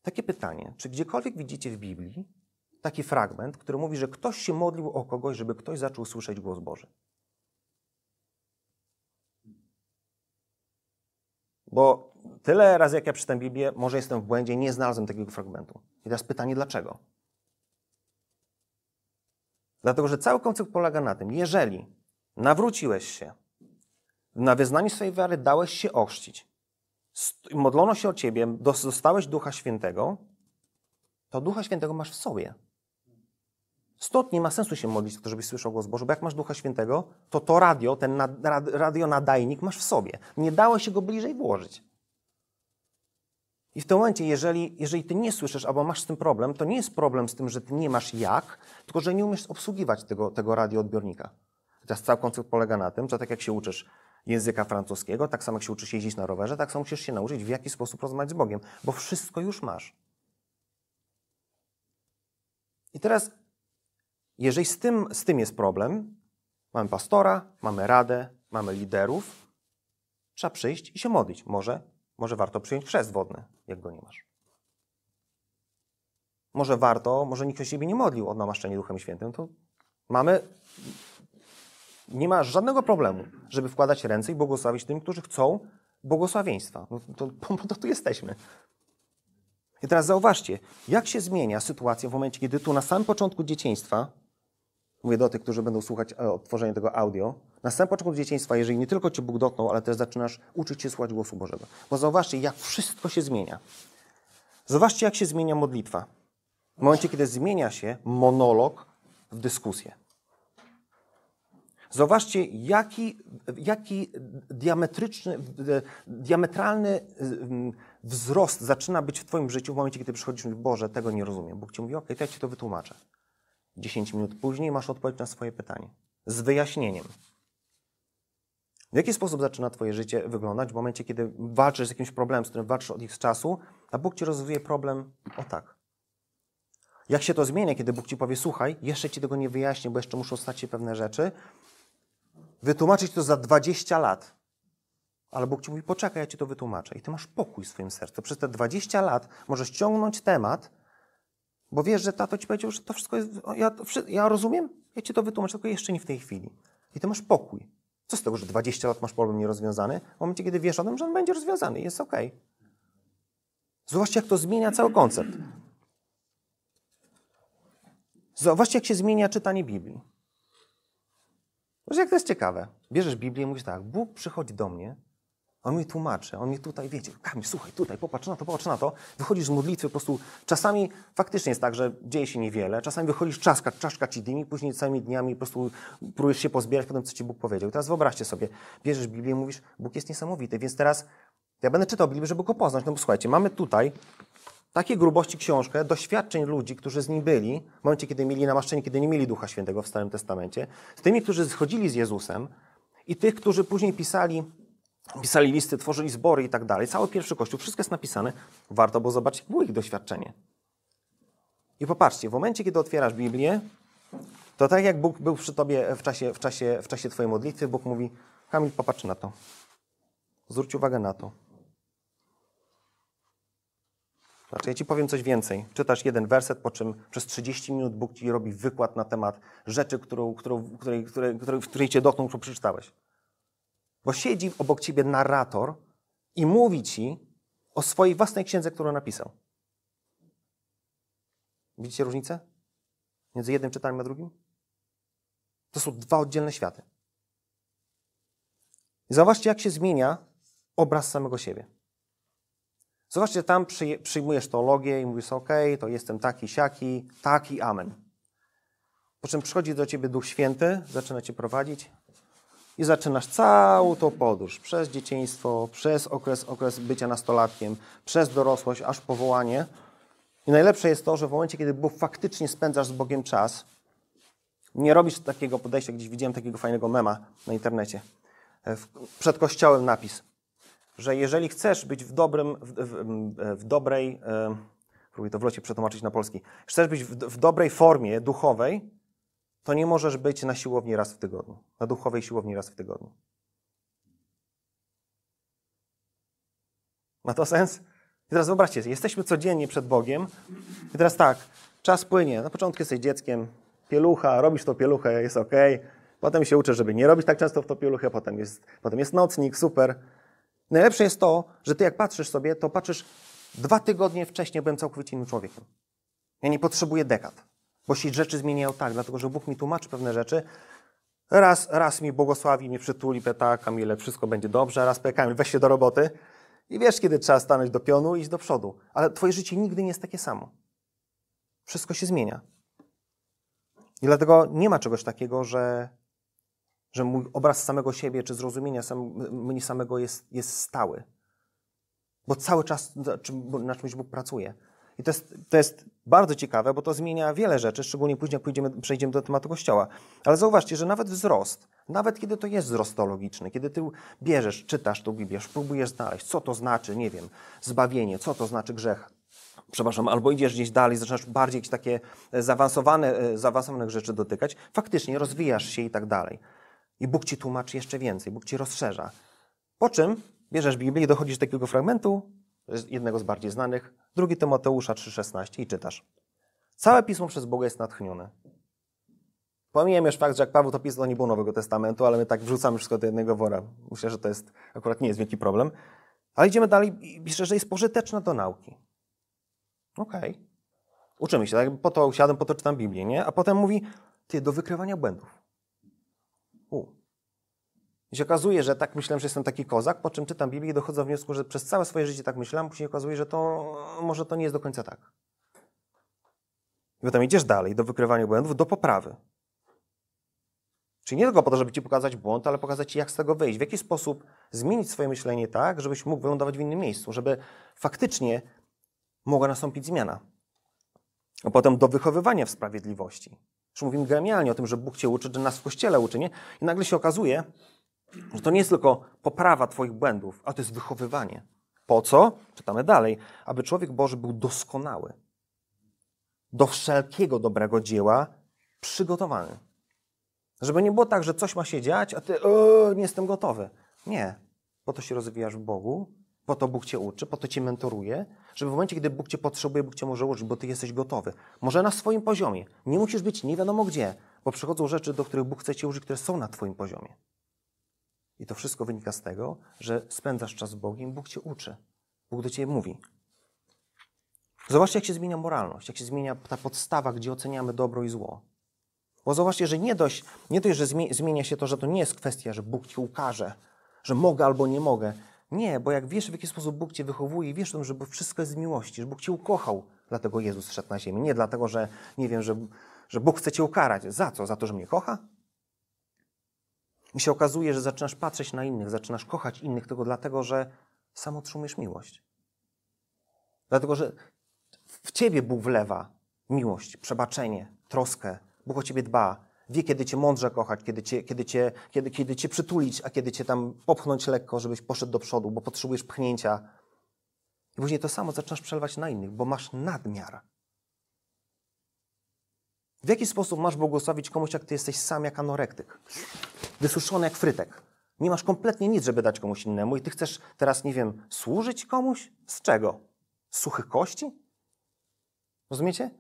Takie pytanie, czy gdziekolwiek widzicie w Biblii taki fragment, który mówi, że ktoś się modlił o kogoś, żeby ktoś zaczął słyszeć głos Boży? Bo tyle razy, jak ja czytam Biblię, może jestem w błędzie, nie znalazłem takiego fragmentu. I teraz pytanie, dlaczego? Dlatego, że cały koncept polega na tym, jeżeli nawróciłeś się, na wyznaniu swojej wiary dałeś się ochrzcić, modlono się o ciebie, dostałeś Ducha Świętego, to Ducha Świętego masz w sobie. Stąd nie ma sensu się modlić o to, żebyś słyszał głos Boży, bo jak masz Ducha Świętego, to to radio, ten nad, nadajnik masz w sobie. Nie dałeś się go bliżej włożyć. I w tym momencie, jeżeli, jeżeli ty nie słyszysz albo masz z tym problem, to nie jest problem z tym, że ty nie masz jak, tylko że nie umiesz obsługiwać tego, tego radioodbiornika. Teraz cały koncept polega na tym, że tak jak się uczysz języka francuskiego, tak samo jak się uczysz jeździć na rowerze, tak samo musisz się nauczyć, w jaki sposób rozmawiać z Bogiem, bo wszystko już masz. I teraz, jeżeli z tym, z tym jest problem, mamy pastora, mamy radę, mamy liderów, trzeba przyjść i się modlić. Może może warto przyjąć chrzest wodny, jak go nie masz. Może warto, może nikt się siebie nie modlił o namaszczenie Duchem Świętym, to mamy. Nie ma żadnego problemu, żeby wkładać ręce i błogosławić tym, którzy chcą błogosławieństwa. No to, to no tu jesteśmy. I teraz zauważcie, jak się zmienia sytuacja w momencie, kiedy tu na samym początku dzieciństwa mówię do tych, którzy będą słuchać e, odtworzenia tego audio, na samym początku dzieciństwa, jeżeli nie tylko cię Bóg dotknął, ale też zaczynasz uczyć się słuchać głosu Bożego. Bo zauważcie, jak wszystko się zmienia. Zobaczcie, jak się zmienia modlitwa. W momencie, kiedy zmienia się monolog w dyskusję. Zobaczcie, jaki, jaki diametryczny, e, diametralny wzrost zaczyna być w Twoim życiu w momencie, kiedy przychodzisz i mówisz, Boże, tego nie rozumiem. Bóg Ci mówi, okej, okay, to ja Ci to wytłumaczę. 10 minut później masz odpowiedź na swoje pytanie z wyjaśnieniem. W jaki sposób zaczyna Twoje życie wyglądać w momencie, kiedy walczysz z jakimś problemem, z którym walczysz od ich czasu, a Bóg Ci rozwiązuje problem o tak. Jak się to zmienia, kiedy Bóg Ci powie, słuchaj, jeszcze Ci tego nie wyjaśnię, bo jeszcze muszą stać się pewne rzeczy, wytłumaczyć to za 20 lat. Ale Bóg Ci mówi, poczekaj, ja Ci to wytłumaczę. I Ty masz pokój w swoim sercu. Przez te 20 lat możesz ciągnąć temat, bo wiesz, że tato ci powiedział, że to wszystko jest. Ja, ja rozumiem, ja ci to wytłumaczę, tylko jeszcze nie w tej chwili. I ty masz pokój. Co z tego, że 20 lat masz problem nierozwiązany? W momencie, kiedy wiesz o tym, że on będzie rozwiązany, jest ok. Zobaczcie, jak to zmienia cały koncept. Zobaczcie, jak się zmienia czytanie Biblii. Zobacz, jak to jest ciekawe. Bierzesz Biblię i mówisz tak, Bóg przychodzi do mnie on mi tłumaczy, on mi tutaj, wiecie, Kamil, słuchaj, tutaj, popatrz na to, popatrz na to. Wychodzisz z modlitwy, po prostu czasami faktycznie jest tak, że dzieje się niewiele, czasami wychodzisz, czaszka, czaszka ci dymi, później całymi dniami po prostu próbujesz się pozbierać po tym, co ci Bóg powiedział. Teraz wyobraźcie sobie, bierzesz Biblię i mówisz, Bóg jest niesamowity, więc teraz ja będę czytał Biblię, żeby go poznać. No bo słuchajcie, mamy tutaj takie grubości książkę doświadczeń ludzi, którzy z nim byli, w momencie, kiedy mieli namaszczenie, kiedy nie mieli Ducha Świętego w Starym Testamencie, z tymi, którzy schodzili z Jezusem i tych, którzy później pisali pisali listy, tworzyli zbory i tak dalej. Cały pierwszy kościół, wszystko jest napisane. Warto było zobaczyć, jak było ich doświadczenie. I popatrzcie, w momencie, kiedy otwierasz Biblię, to tak jak Bóg był przy tobie w czasie, w czasie, w czasie twojej modlitwy, Bóg mówi, Kamil, popatrz na to. Zwróć uwagę na to. Znaczy, ja ci powiem coś więcej. Czytasz jeden werset, po czym przez 30 minut Bóg ci robi wykład na temat rzeczy, którą, którą, której, której, której, w której cię dotknął, którą przeczytałeś. Bo siedzi obok ciebie narrator i mówi ci o swojej własnej księdze, którą napisał. Widzicie różnicę? Między jednym czytaniem a drugim? To są dwa oddzielne światy. I zauważcie, jak się zmienia obraz samego siebie. Zobaczcie, tam przyjmujesz teologię i mówisz, ok, to jestem taki, siaki, taki, amen. Po czym przychodzi do ciebie Duch Święty, zaczyna cię prowadzić, i zaczynasz całą tą podróż przez dzieciństwo, przez okres, okres bycia nastolatkiem, przez dorosłość, aż powołanie. I najlepsze jest to, że w momencie, kiedy Bóg faktycznie spędzasz z Bogiem czas, nie robisz takiego podejścia, gdzieś widziałem takiego fajnego mema na internecie. E, przed kościołem napis, że jeżeli chcesz być w dobrym, w, w, w dobrej, e, próbuję to w locie przetłumaczyć na polski, chcesz być w, w dobrej formie duchowej, to nie możesz być na siłowni raz w tygodniu, na duchowej siłowni raz w tygodniu. Ma to sens? I teraz wyobraźcie, jesteśmy codziennie przed Bogiem i teraz tak, czas płynie. Na początku jesteś dzieckiem, pielucha, robisz to pieluchę, jest ok. Potem się uczysz, żeby nie robić tak często w to pieluchę, potem jest, potem jest nocnik, super. Najlepsze jest to, że ty jak patrzysz sobie, to patrzysz dwa tygodnie wcześniej byłem całkowicie innym człowiekiem. Ja nie potrzebuję dekad. Bo się rzeczy zmieniają tak, dlatego że Bóg mi tłumaczy pewne rzeczy. Raz, raz mi błogosławi, mnie przytuli, pyta Kamile, wszystko będzie dobrze, raz pyta Kamil, weź się do roboty. I wiesz, kiedy trzeba stanąć do pionu i iść do przodu. Ale twoje życie nigdy nie jest takie samo. Wszystko się zmienia. I dlatego nie ma czegoś takiego, że, że mój obraz samego siebie czy zrozumienia sam, mnie samego jest, jest stały. Bo cały czas na czymś Bóg pracuje. I to jest, to jest bardzo ciekawe, bo to zmienia wiele rzeczy, szczególnie później, jak przejdziemy do tematu kościoła. Ale zauważcie, że nawet wzrost, nawet kiedy to jest wzrost teologiczny, kiedy ty bierzesz, czytasz tu Biblię, próbujesz znaleźć, co to znaczy, nie wiem, zbawienie, co to znaczy grzech, przepraszam, albo idziesz gdzieś dalej, zaczynasz bardziej jakieś takie e, zaawansowane, e, zaawansowanych rzeczy dotykać, faktycznie rozwijasz się i tak dalej. I Bóg ci tłumaczy jeszcze więcej, Bóg ci rozszerza. Po czym bierzesz Biblię i dochodzisz do takiego fragmentu, jednego z bardziej znanych, drugi Tymoteusza 3,16 i czytasz. Całe pismo przez Boga jest natchnione. Pomijam już fakt, że jak Paweł to pisał, to nie było Nowego Testamentu, ale my tak wrzucamy wszystko do jednego wora. Myślę, że to jest akurat nie jest wielki problem. Ale idziemy dalej i pisze, że jest pożyteczne do nauki. Okej. Okay. Uczymy się, tak? Po to usiadłem, po to czytam Biblię, nie? A potem mówi, ty, do wykrywania błędów. U, i się okazuje, że tak myślałem, że jestem taki kozak, po czym czytam Biblię i dochodzę do wniosku, że przez całe swoje życie tak myślałem, później okazuje, że to może to nie jest do końca tak. I potem idziesz dalej do wykrywania błędów, do poprawy. Czyli nie tylko po to, żeby ci pokazać błąd, ale pokazać ci, jak z tego wyjść, w jaki sposób zmienić swoje myślenie tak, żebyś mógł wylądować w innym miejscu, żeby faktycznie mogła nastąpić zmiana. A potem do wychowywania w sprawiedliwości. Już mówimy gremialnie o tym, że Bóg cię uczy, że nas w kościele uczy, nie? I nagle się okazuje, że to nie jest tylko poprawa Twoich błędów, ale to jest wychowywanie. Po co? Czytamy dalej. Aby człowiek Boży był doskonały, do wszelkiego dobrego dzieła przygotowany. Żeby nie było tak, że coś ma się dziać, a ty nie jestem gotowy. Nie. Po to się rozwijasz w Bogu, po to Bóg cię uczy, po to cię mentoruje, żeby w momencie, gdy Bóg cię potrzebuje, Bóg cię może uczyć, bo ty jesteś gotowy. Może na swoim poziomie. Nie musisz być nie wiadomo gdzie, bo przychodzą rzeczy, do których Bóg chce cię użyć, które są na twoim poziomie. I to wszystko wynika z tego, że spędzasz czas z Bogiem, Bóg cię uczy. Bóg do ciebie mówi. Zobaczcie, jak się zmienia moralność, jak się zmienia ta podstawa, gdzie oceniamy dobro i zło. Bo zobaczcie, że nie dość, nie dość że zmienia się to, że to nie jest kwestia, że Bóg ci ukaże, że mogę albo nie mogę. Nie, bo jak wiesz, w jaki sposób Bóg cię wychowuje wiesz, że wszystko jest z miłości, że Bóg cię ukochał, dlatego Jezus szedł na ziemię. Nie dlatego, że nie wiem, że, że Bóg chce cię ukarać. Za co? Za to, że mnie kocha? I się okazuje, że zaczynasz patrzeć na innych, zaczynasz kochać innych tylko dlatego, że sam otrzymujesz miłość. Dlatego, że w ciebie Bóg wlewa miłość, przebaczenie, troskę. Bóg o ciebie dba. Wie, kiedy cię mądrze kochać, kiedy cię, kiedy, cię, kiedy, kiedy cię przytulić, a kiedy cię tam popchnąć lekko, żebyś poszedł do przodu, bo potrzebujesz pchnięcia. I później to samo zaczynasz przelewać na innych, bo masz nadmiar. W jaki sposób masz błogosławić komuś, jak ty jesteś sam jak anorektyk? Wysuszony jak frytek. Nie masz kompletnie nic, żeby dać komuś innemu i ty chcesz teraz, nie wiem, służyć komuś? Z czego? Z suchych kości? Rozumiecie?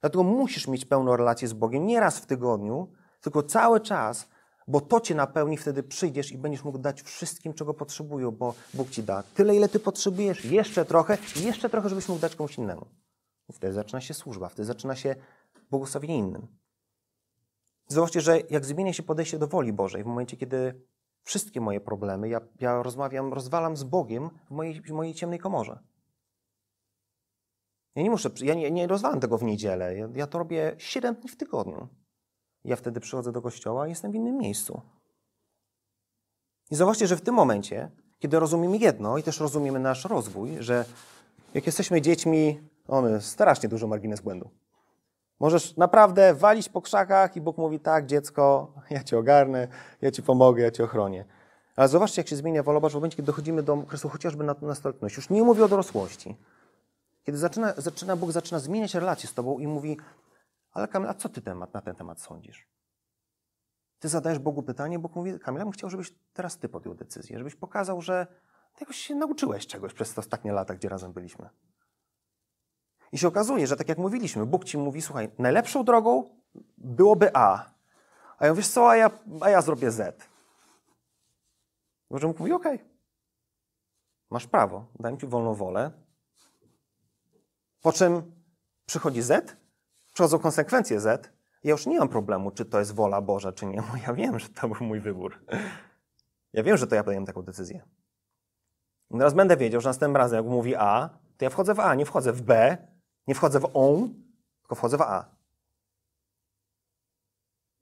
Dlatego musisz mieć pełną relację z Bogiem, nie raz w tygodniu, tylko cały czas, bo to cię napełni, wtedy przyjdziesz i będziesz mógł dać wszystkim, czego potrzebują, bo Bóg ci da tyle, ile ty potrzebujesz, jeszcze trochę, jeszcze trochę, żebyś mógł dać komuś innemu. I wtedy zaczyna się służba, wtedy zaczyna się błogosławienie innym. Zobaczcie, że jak zmienia się podejście do woli Bożej, w momencie, kiedy wszystkie moje problemy, ja, ja rozmawiam, rozwalam z Bogiem w mojej, w mojej ciemnej komorze. Ja nie muszę, ja nie, nie rozwalam tego w niedzielę. Ja, ja to robię 7 dni w tygodniu. Ja wtedy przychodzę do kościoła i jestem w innym miejscu. I zobaczcie, że w tym momencie, kiedy rozumiemy jedno i też rozumiemy nasz rozwój, że jak jesteśmy dziećmi, mamy strasznie dużo margines błędu. Możesz naprawdę walić po krzakach i Bóg mówi tak, dziecko, ja cię ogarnę, ja ci pomogę, ja cię ochronię. Ale zobaczcie, jak się zmienia wola w momencie, kiedy dochodzimy do okresu chociażby na nastoletności. Już nie mówię o dorosłości. Kiedy zaczyna, zaczyna, Bóg zaczyna zmieniać relacje z tobą i mówi, ale Kamil, a co ty temat, na ten temat sądzisz? Ty zadajesz Bogu pytanie, Bóg mówi, Kamil, ja bym chciał, żebyś teraz ty podjął decyzję, żebyś pokazał, że ty jakoś się nauczyłeś czegoś przez te ostatnie lata, gdzie razem byliśmy. I się okazuje, że tak jak mówiliśmy, Bóg ci mówi, słuchaj, najlepszą drogą byłoby A. A ja wiesz co, a ja, a ja zrobię Z. Boże Bóg mówi, okej, okay. masz prawo, dałem ci wolną wolę. Po czym przychodzi Z, przychodzą konsekwencje Z. Ja już nie mam problemu, czy to jest wola Boża, czy nie. Ja wiem, że to był mój wybór. Ja wiem, że to ja podjąłem taką decyzję. I teraz będę wiedział, że następnym razem, jak mówi A, to ja wchodzę w A, nie wchodzę w B, nie wchodzę w on, tylko wchodzę w a.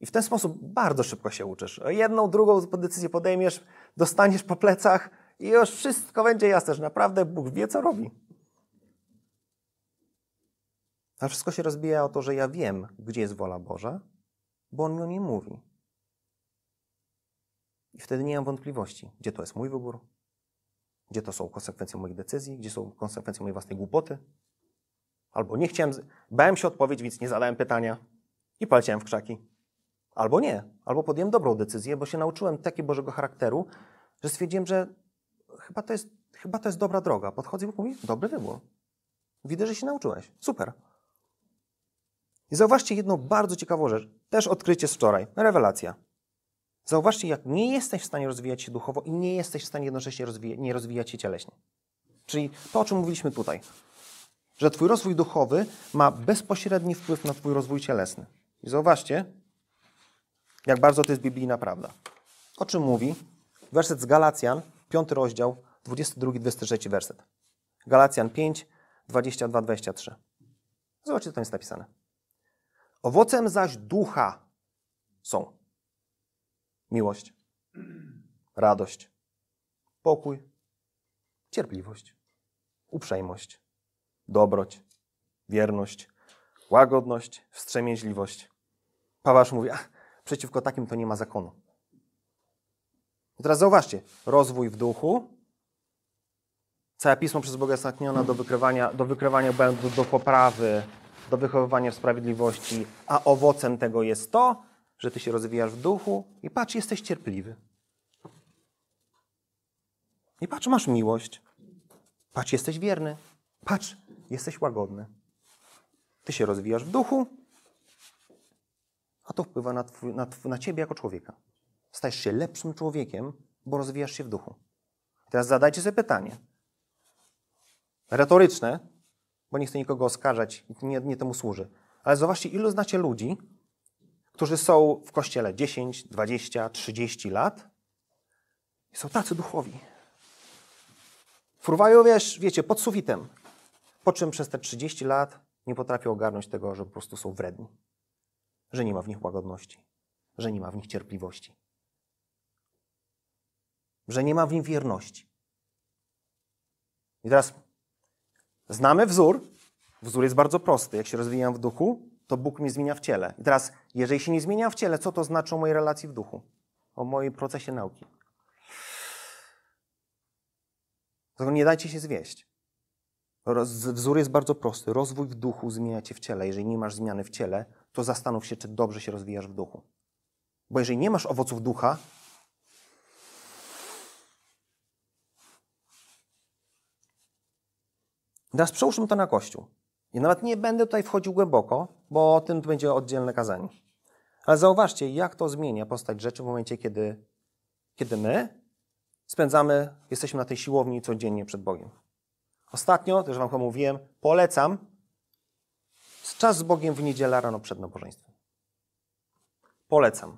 I w ten sposób bardzo szybko się uczysz. Jedną, drugą decyzję podejmiesz, dostaniesz po plecach i już wszystko będzie jasne, że naprawdę Bóg wie, co robi. A wszystko się rozbija o to, że ja wiem, gdzie jest wola Boża, bo On mi o niej mówi. I wtedy nie mam wątpliwości, gdzie to jest mój wybór, gdzie to są konsekwencje moich decyzji, gdzie są konsekwencje mojej własnej głupoty, Albo nie chciałem, bałem się odpowiedzi, więc nie zadałem pytania i poleciałem w krzaki. Albo nie, albo podjąłem dobrą decyzję, bo się nauczyłem takiego Bożego charakteru, że stwierdziłem, że chyba to jest, chyba to jest dobra droga. Podchodzę i mówię, dobry wybór. Widzę, że się nauczyłeś. Super. I zauważcie jedną bardzo ciekawą rzecz. Też odkrycie z wczoraj. Rewelacja. Zauważcie, jak nie jesteś w stanie rozwijać się duchowo i nie jesteś w stanie jednocześnie rozwija nie rozwijać się cieleśnie. Czyli to, o czym mówiliśmy tutaj że Twój rozwój duchowy ma bezpośredni wpływ na Twój rozwój cielesny. I zauważcie, jak bardzo to jest biblijna prawda. O czym mówi werset z Galacjan, 5 rozdział, 22-23 werset. Galacjan 5, 22-23. Zobaczcie, co tam jest napisane. Owocem zaś ducha są miłość, radość, pokój, cierpliwość, uprzejmość, dobroć, wierność, łagodność, wstrzemięźliwość. Pawasz mówi, a, przeciwko takim to nie ma zakonu. I teraz zauważcie, rozwój w duchu, całe pismo przez Boga jest do wykrywania, do wykrywania błędów, do poprawy, do wychowywania w sprawiedliwości, a owocem tego jest to, że ty się rozwijasz w duchu i patrz, jesteś cierpliwy. I patrz, masz miłość. Patrz, jesteś wierny. Patrz, jesteś łagodny. Ty się rozwijasz w duchu, a to wpływa na, twój, na, na ciebie jako człowieka. Stajesz się lepszym człowiekiem, bo rozwijasz się w duchu. Teraz zadajcie sobie pytanie. Retoryczne, bo nie chcę nikogo oskarżać, nie, nie temu służy. Ale zobaczcie, ilu znacie ludzi, którzy są w kościele 10, 20, 30 lat i są tacy duchowi. Fruwają, wiesz, wiecie, pod sufitem. Po czym przez te 30 lat nie potrafią ogarnąć tego, że po prostu są wredni, że nie ma w nich łagodności, że nie ma w nich cierpliwości, że nie ma w nich wierności. I teraz znamy wzór. Wzór jest bardzo prosty. Jak się rozwijam w duchu, to Bóg mnie zmienia w ciele. I teraz, jeżeli się nie zmienia w ciele, co to znaczy o mojej relacji w duchu? O moim procesie nauki. Dlatego nie dajcie się zwieść. Roz, wzór jest bardzo prosty. Rozwój w duchu zmienia cię w ciele. Jeżeli nie masz zmiany w ciele, to zastanów się, czy dobrze się rozwijasz w duchu. Bo jeżeli nie masz owoców ducha, Teraz przełóżmy to na Kościół. I nawet nie będę tutaj wchodził głęboko, bo o tym będzie oddzielne kazanie. Ale zauważcie, jak to zmienia postać rzeczy w momencie, kiedy, kiedy my spędzamy, jesteśmy na tej siłowni codziennie przed Bogiem. Ostatnio, też Wam mówiłem, polecam czas z Bogiem w niedzielę rano przed nabożeństwem. Polecam.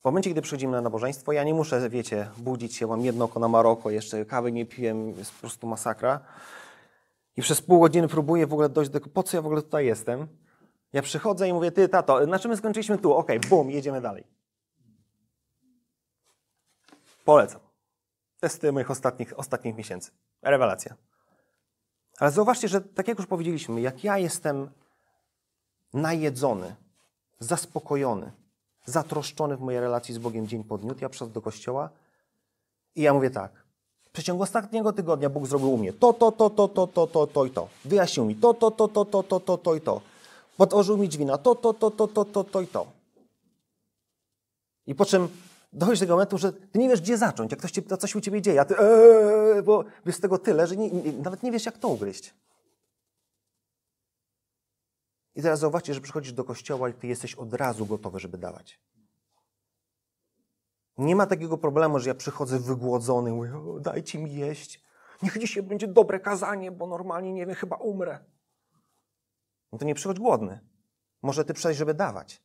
W momencie, gdy przychodzimy na nabożeństwo, ja nie muszę, wiecie, budzić się, mam jedno oko na Maroko, jeszcze kawy nie piłem, jest po prostu masakra. I przez pół godziny próbuję w ogóle dojść do po co ja w ogóle tutaj jestem. Ja przychodzę i mówię, ty tato, na czym my skończyliśmy tu? Okej, okay, bum, jedziemy dalej. Polecam testy moich ostatnich, ostatnich miesięcy. Rewelacja. Ale zauważcie, że tak jak już powiedzieliśmy, jak ja jestem najedzony, zaspokojony, zatroszczony w mojej relacji z Bogiem dzień po dniu, ja przychodzę do kościoła i ja mówię tak. W przeciągu ostatniego tygodnia Bóg zrobił u mnie to, to, to, to, to, to, to, to i to. Wyjaśnił mi to, to, to, to, to, to, to, to i to. Otworzył mi drzwi na to, to, to, to, to, to, to i to. I po czym dochodzisz do tego momentu, że ty nie wiesz, gdzie zacząć, jak ktoś ci, coś u ciebie dzieje, a ty ee, bo jest tego tyle, że nie, nie, nawet nie wiesz, jak to ugryźć. I teraz zauważcie, że przychodzisz do kościoła i ty jesteś od razu gotowy, żeby dawać. Nie ma takiego problemu, że ja przychodzę wygłodzony, mówię, dajcie mi jeść. Niech dzisiaj będzie dobre kazanie, bo normalnie, nie wiem, chyba umrę. No to nie przychodź głodny. Może ty przejść, żeby dawać.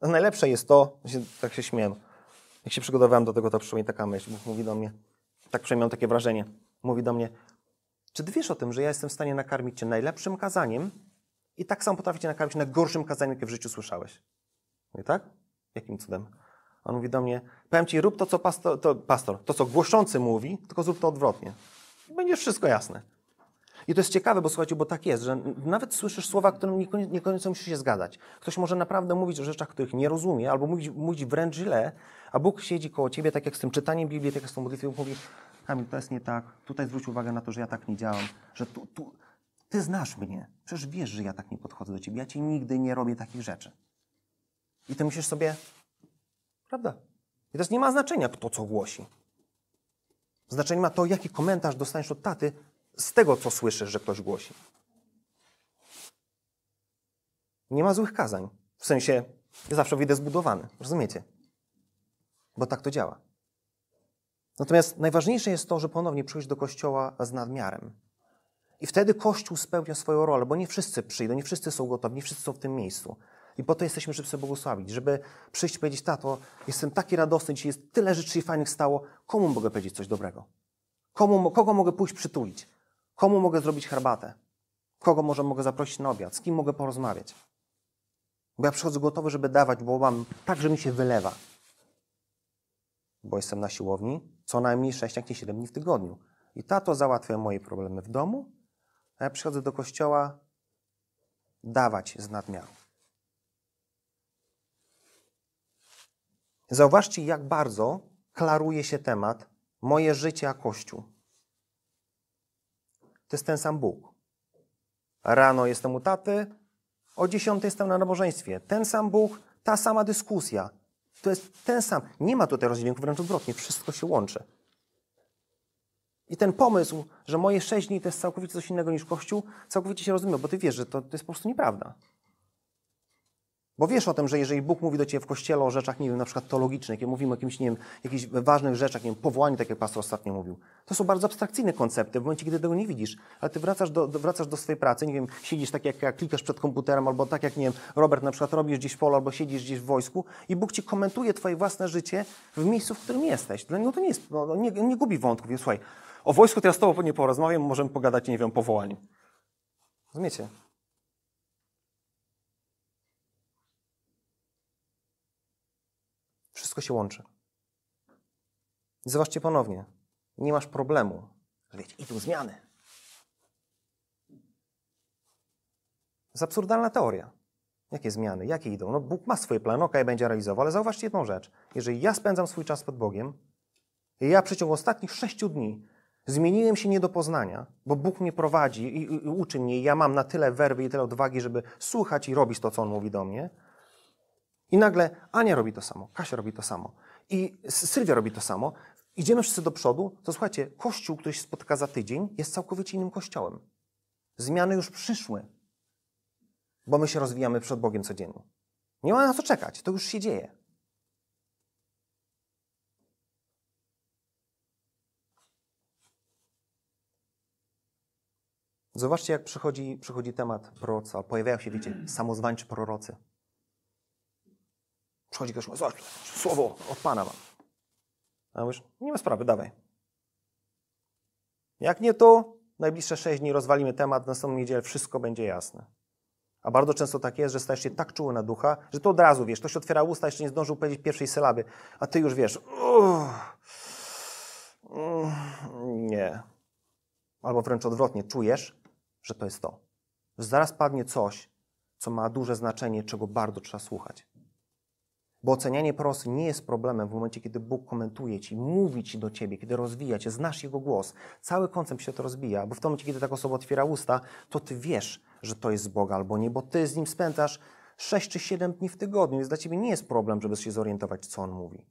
A no najlepsze jest to, tak się śmieję. Jak się przygotowywałem do tego, to przyszła mi taka myśl. Bóg mówi do mnie, tak przynajmniej takie wrażenie, mówi do mnie, czy ty wiesz o tym, że ja jestem w stanie nakarmić cię najlepszym kazaniem i tak samo potrafię cię nakarmić najgorszym kazaniem, jakie w życiu słyszałeś? Mówi, tak? Jakim cudem? On mówi do mnie, powiem ci, rób to, co pastor, to, pastor, to co głoszący mówi, tylko zrób to odwrotnie. Będzie wszystko jasne. I to jest ciekawe, bo słuchajcie, bo tak jest, że nawet słyszysz słowa, które niekoniecznie, musisz się zgadzać. Ktoś może naprawdę mówić o rzeczach, których nie rozumie, albo mówić, mówić wręcz źle, a Bóg siedzi koło ciebie, tak jak z tym czytaniem Biblii, tak jak z tą modlitwą, mówi, Kamil, to jest nie tak, tutaj zwróć uwagę na to, że ja tak nie działam, że tu, tu, ty znasz mnie, przecież wiesz, że ja tak nie podchodzę do ciebie, ja ci nigdy nie robię takich rzeczy. I ty musisz sobie, prawda? I teraz nie ma znaczenia, kto co głosi. Znaczenie ma to, jaki komentarz dostaniesz od taty, z tego, co słyszysz, że ktoś głosi. Nie ma złych kazań. W sensie, ja zawsze wyjdę zbudowany. Rozumiecie? Bo tak to działa. Natomiast najważniejsze jest to, że ponownie przyjść do kościoła z nadmiarem. I wtedy Kościół spełnia swoją rolę, bo nie wszyscy przyjdą, nie wszyscy są gotowi, nie wszyscy są w tym miejscu. I po to jesteśmy, żeby sobie błogosławić, żeby przyjść i powiedzieć, tato, jestem taki radosny, dzisiaj jest tyle rzeczy fajnych stało, komu mogę powiedzieć coś dobrego? Komu, kogo mogę pójść przytulić? Komu mogę zrobić herbatę? Kogo może mogę zaprosić na obiad? Z kim mogę porozmawiać? Bo ja przychodzę gotowy, żeby dawać, bo mam tak, że mi się wylewa. Bo jestem na siłowni co najmniej 6, jak nie 7 dni w tygodniu. I tato załatwia moje problemy w domu, a ja przychodzę do kościoła dawać z nadmiaru. Zauważcie, jak bardzo klaruje się temat moje życie a Kościół to jest ten sam Bóg. Rano jestem u taty, o dziesiątej jestem na nabożeństwie. Ten sam Bóg, ta sama dyskusja. To jest ten sam. Nie ma tutaj rozdźwięku, wręcz odwrotnie. Wszystko się łączy. I ten pomysł, że moje sześć dni to jest całkowicie coś innego niż Kościół, całkowicie się rozumie, bo ty wiesz, że to, to jest po prostu nieprawda. Bo wiesz o tym, że jeżeli Bóg mówi do ciebie w kościele o rzeczach, nie wiem, na przykład teologicznych, jak mówimy o jakimś, nie wiem, jakichś ważnych rzeczach, nie wiem, powołaniu, tak jak pastor ostatnio mówił, to są bardzo abstrakcyjne koncepty w momencie, kiedy tego nie widzisz. Ale ty wracasz do, do wracasz do swojej pracy, nie wiem, siedzisz tak jak, jak klikasz przed komputerem, albo tak jak, nie wiem, Robert na przykład robisz gdzieś w polu, albo siedzisz gdzieś w wojsku i Bóg ci komentuje twoje własne życie w miejscu, w którym jesteś. Dla niego to nie jest, no, no nie, nie gubi wątków. Więc, słuchaj, o wojsku teraz z tobą nie porozmawiam, możemy pogadać, nie wiem, powołaniu. Rozumiecie? Wszystko się łączy. zobaczcie ponownie. Nie masz problemu. Wiecie, idą zmiany. To jest absurdalna teoria. Jakie zmiany? Jakie idą? No Bóg ma swoje plany, okej, będzie realizował, ale zauważcie jedną rzecz. Jeżeli ja spędzam swój czas pod Bogiem, ja w przeciągu ostatnich sześciu dni zmieniłem się nie do poznania, bo Bóg mnie prowadzi i, i, i uczy mnie, i ja mam na tyle werwy i tyle odwagi, żeby słuchać i robić to, co On mówi do mnie, i nagle Ania robi to samo, Kasia robi to samo i Sylwia robi to samo. Idziemy wszyscy do przodu, to słuchajcie, kościół, który się spotka za tydzień, jest całkowicie innym kościołem. Zmiany już przyszły, bo my się rozwijamy przed Bogiem codziennie. Nie ma na co czekać, to już się dzieje. Zobaczcie, jak przychodzi, przychodzi temat proroca. Pojawiają się, wiecie, samozwańczy prorocy. Przychodzi ktoś, zobacz, słowo od Pana wam. A mówisz, nie ma sprawy, dawaj. Jak nie to najbliższe sześć dni rozwalimy temat, następną niedzielę wszystko będzie jasne. A bardzo często tak jest, że stajesz się tak czuły na ducha, że to od razu wiesz, ktoś otwiera usta, jeszcze nie zdążył powiedzieć pierwszej sylaby, a ty już wiesz. Uff, mm, nie. Albo wręcz odwrotnie, czujesz, że to jest to. Że zaraz padnie coś, co ma duże znaczenie, czego bardzo trzeba słuchać. Bo ocenianie prosy nie jest problemem w momencie, kiedy Bóg komentuje ci, mówi ci do ciebie, kiedy rozwija cię, znasz jego głos. Cały koncept się to rozbija, bo w tym momencie, kiedy taka osoba otwiera usta, to ty wiesz, że to jest z Boga albo nie, bo ty z nim spędzasz 6 czy 7 dni w tygodniu, więc dla ciebie nie jest problem, żeby się zorientować, co on mówi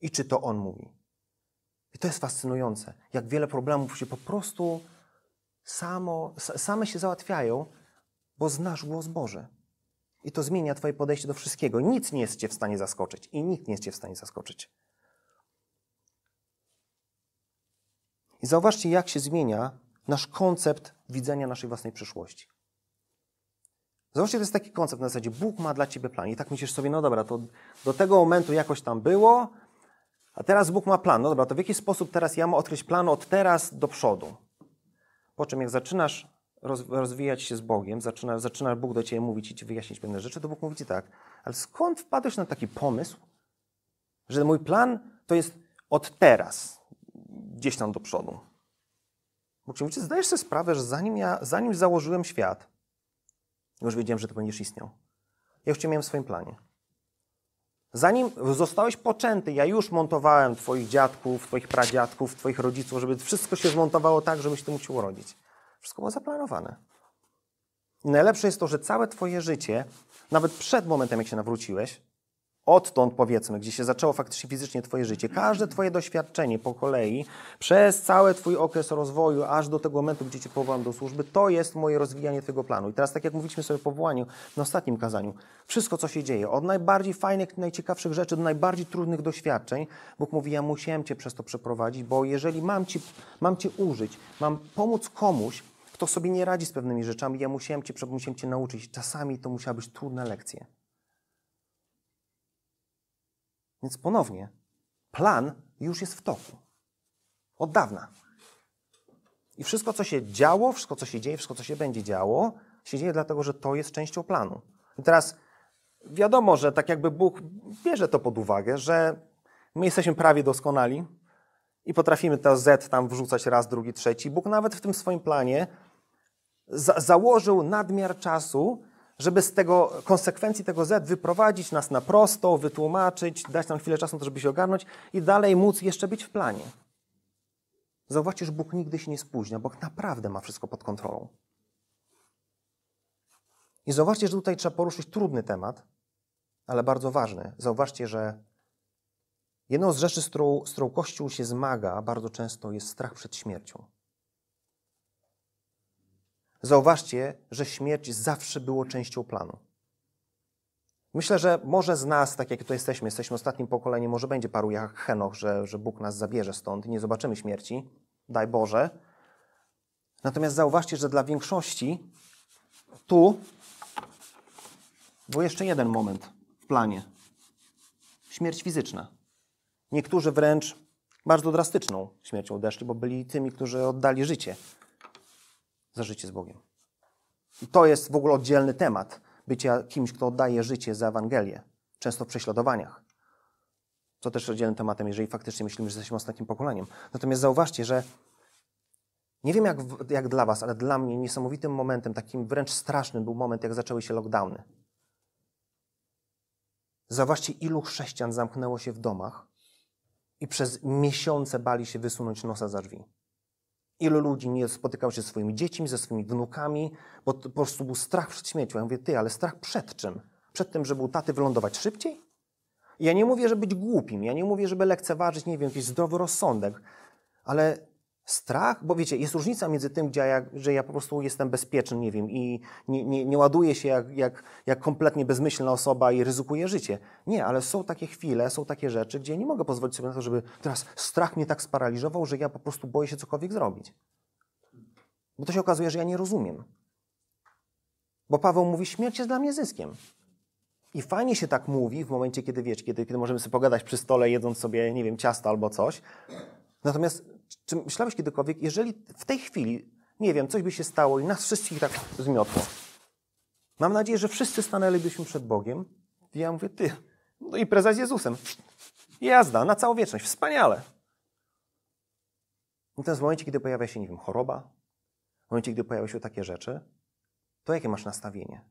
i czy to on mówi. I to jest fascynujące, jak wiele problemów się po prostu samo, same się załatwiają, bo znasz głos Boży. I to zmienia Twoje podejście do wszystkiego. Nic nie jest Cię w stanie zaskoczyć i nikt nie jest Cię w stanie zaskoczyć. I zauważcie, jak się zmienia nasz koncept widzenia naszej własnej przyszłości. Zobaczcie, to jest taki koncept na zasadzie, Bóg ma dla ciebie plan. I tak myślisz sobie, no dobra, to do tego momentu jakoś tam było, a teraz Bóg ma plan. No dobra, to w jaki sposób teraz ja mam odkryć plan od teraz do przodu? Po czym jak zaczynasz rozwijać się z Bogiem, zaczyna, zaczyna Bóg do ciebie mówić i ci wyjaśnić pewne rzeczy, to Bóg mówi ci tak, ale skąd wpadłeś na taki pomysł, że mój plan to jest od teraz, gdzieś tam do przodu? Bóg ci mówi, zdajesz sobie sprawę, że zanim, ja, zanim założyłem świat, już wiedziałem, że to będziesz istniał. Ja już cię miałem w swoim planie. Zanim zostałeś poczęty, ja już montowałem twoich dziadków, twoich pradziadków, twoich rodziców, żeby wszystko się zmontowało tak, żebyś ty mógł urodzić. Wszystko było zaplanowane. I najlepsze jest to, że całe Twoje życie, nawet przed momentem, jak się nawróciłeś, odtąd powiedzmy, gdzie się zaczęło faktycznie fizycznie Twoje życie, każde Twoje doświadczenie po kolei, przez cały Twój okres rozwoju, aż do tego momentu, gdzie Cię powołam do służby, to jest moje rozwijanie Twojego planu. I teraz, tak jak mówiliśmy sobie o powołaniu na ostatnim kazaniu, wszystko, co się dzieje, od najbardziej fajnych, najciekawszych rzeczy do najbardziej trudnych doświadczeń, Bóg mówi, ja musiałem Cię przez to przeprowadzić, bo jeżeli mam Ci, mam cię użyć, mam pomóc komuś, kto sobie nie radzi z pewnymi rzeczami. Ja musiałem cię, musiałem cię nauczyć. Czasami to musiała być trudne lekcje. Więc ponownie, plan już jest w toku. Od dawna. I wszystko, co się działo, wszystko, co się dzieje, wszystko, co się będzie działo, się dzieje dlatego, że to jest częścią planu. I teraz wiadomo, że tak jakby Bóg bierze to pod uwagę, że my jesteśmy prawie doskonali i potrafimy to Z tam wrzucać raz, drugi, trzeci. Bóg nawet w tym swoim planie za założył nadmiar czasu, żeby z tego konsekwencji tego Z wyprowadzić nas na prosto, wytłumaczyć, dać nam chwilę czasu, żeby się ogarnąć i dalej móc jeszcze być w planie. Zauważcie, że Bóg nigdy się nie spóźnia, Bóg naprawdę ma wszystko pod kontrolą. I zauważcie, że tutaj trzeba poruszyć trudny temat, ale bardzo ważny. Zauważcie, że jedną z rzeczy, z którą, z którą Kościół się zmaga bardzo często, jest strach przed śmiercią. Zauważcie, że śmierć zawsze było częścią planu. Myślę, że może z nas, tak jak tu jesteśmy, jesteśmy ostatnim pokoleniem, może będzie paru jak Henoch, że, że Bóg nas zabierze stąd i nie zobaczymy śmierci. Daj Boże. Natomiast zauważcie, że dla większości tu był jeszcze jeden moment w planie. Śmierć fizyczna. Niektórzy wręcz bardzo drastyczną śmiercią odeszli, bo byli tymi, którzy oddali życie za życie z Bogiem. I to jest w ogóle oddzielny temat bycia kimś, kto oddaje życie za Ewangelię, często w prześladowaniach. To też oddzielnym tematem, jeżeli faktycznie myślimy, że jesteśmy ostatnim pokoleniem. Natomiast zauważcie, że nie wiem jak, jak dla Was, ale dla mnie niesamowitym momentem, takim wręcz strasznym, był moment, jak zaczęły się lockdowny. Zauważcie, ilu chrześcijan zamknęło się w domach i przez miesiące bali się wysunąć nosa za drzwi. Ilu ludzi nie spotykał się ze swoimi dziećmi, ze swoimi wnukami, bo po prostu był strach przed śmiercią. Ja mówię, ty, ale strach przed czym? Przed tym, żeby u taty wylądować szybciej? Ja nie mówię, żeby być głupim, ja nie mówię, żeby lekceważyć, nie wiem, jakiś zdrowy rozsądek, ale strach, bo wiecie, jest różnica między tym, gdzie ja, że ja po prostu jestem bezpieczny, nie wiem, i nie, nie, nie ładuję się jak, jak, jak kompletnie bezmyślna osoba i ryzykuję życie. Nie, ale są takie chwile, są takie rzeczy, gdzie nie mogę pozwolić sobie na to, żeby teraz strach mnie tak sparaliżował, że ja po prostu boję się cokolwiek zrobić. Bo to się okazuje, że ja nie rozumiem. Bo Paweł mówi, śmierć jest dla mnie zyskiem. I fajnie się tak mówi w momencie, kiedy wiesz, kiedy, kiedy możemy sobie pogadać przy stole, jedząc sobie, nie wiem, ciasta albo coś. Natomiast czy myślałeś kiedykolwiek, jeżeli w tej chwili, nie wiem, coś by się stało i nas wszystkich tak zmiotło? Mam nadzieję, że wszyscy stanęlibyśmy przed Bogiem. I ja mówię, ty, no i preza z Jezusem. Jazda na całą wieczność, wspaniale. I teraz w momencie, kiedy pojawia się, nie wiem, choroba, w momencie, kiedy pojawiają się takie rzeczy, to jakie masz nastawienie?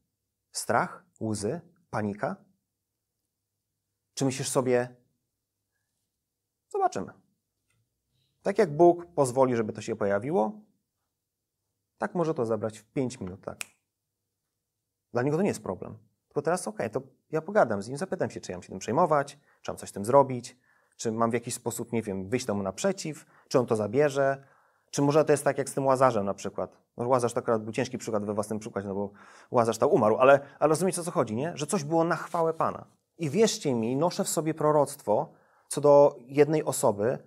Strach, łzy, panika? Czy myślisz sobie, zobaczymy. Tak jak Bóg pozwoli, żeby to się pojawiło, tak może to zabrać w 5 minut, tak. Dla niego to nie jest problem. Tylko teraz, okej, okay, to ja pogadam z nim, zapytam się, czy ja mam się tym przejmować, czy mam coś z tym zrobić, czy mam w jakiś sposób, nie wiem, wyjść temu naprzeciw, czy on to zabierze, czy może to jest tak jak z tym Łazarzem na przykład. No, Łazarz to akurat był ciężki przykład we własnym przykładzie, no bo Łazarz tam umarł, ale, ale rozumiecie, o co chodzi, nie? Że coś było na chwałę Pana. I wierzcie mi, noszę w sobie proroctwo co do jednej osoby,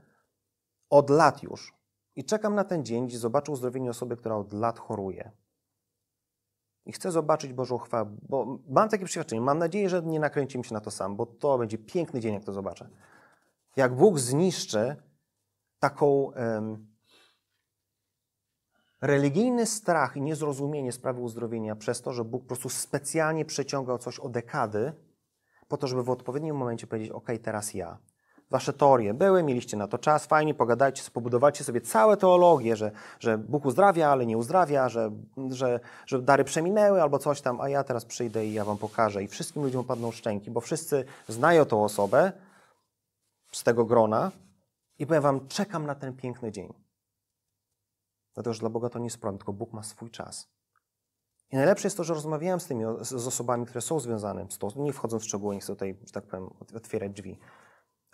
od lat już. I czekam na ten dzień, gdzie zobaczę uzdrowienie osoby, która od lat choruje. I chcę zobaczyć Bożą chwałę, bo mam takie przeświadczenie. Mam nadzieję, że nie nakręci mi się na to sam, bo to będzie piękny dzień, jak to zobaczę. Jak Bóg zniszczy taką um, religijny strach i niezrozumienie sprawy uzdrowienia przez to, że Bóg po prostu specjalnie przeciągał coś o dekady, po to, żeby w odpowiednim momencie powiedzieć: OK, teraz ja. Wasze teorie były, mieliście na to czas, fajnie, pogadajcie, pobudowajcie sobie całe teologię, że, że Bóg uzdrawia, ale nie uzdrawia, że, że, że dary przeminęły albo coś tam, a ja teraz przyjdę i ja wam pokażę. I wszystkim ludziom padną szczęki, bo wszyscy znają tą osobę z tego grona i powiem wam, czekam na ten piękny dzień. Dlatego, że dla Boga to nie jest problem, tylko Bóg ma swój czas. I najlepsze jest to, że rozmawiałem z tymi z, osobami, które są związane z tą, nie wchodząc w szczegóły, nie chcę tutaj, że tak powiem, otwierać drzwi,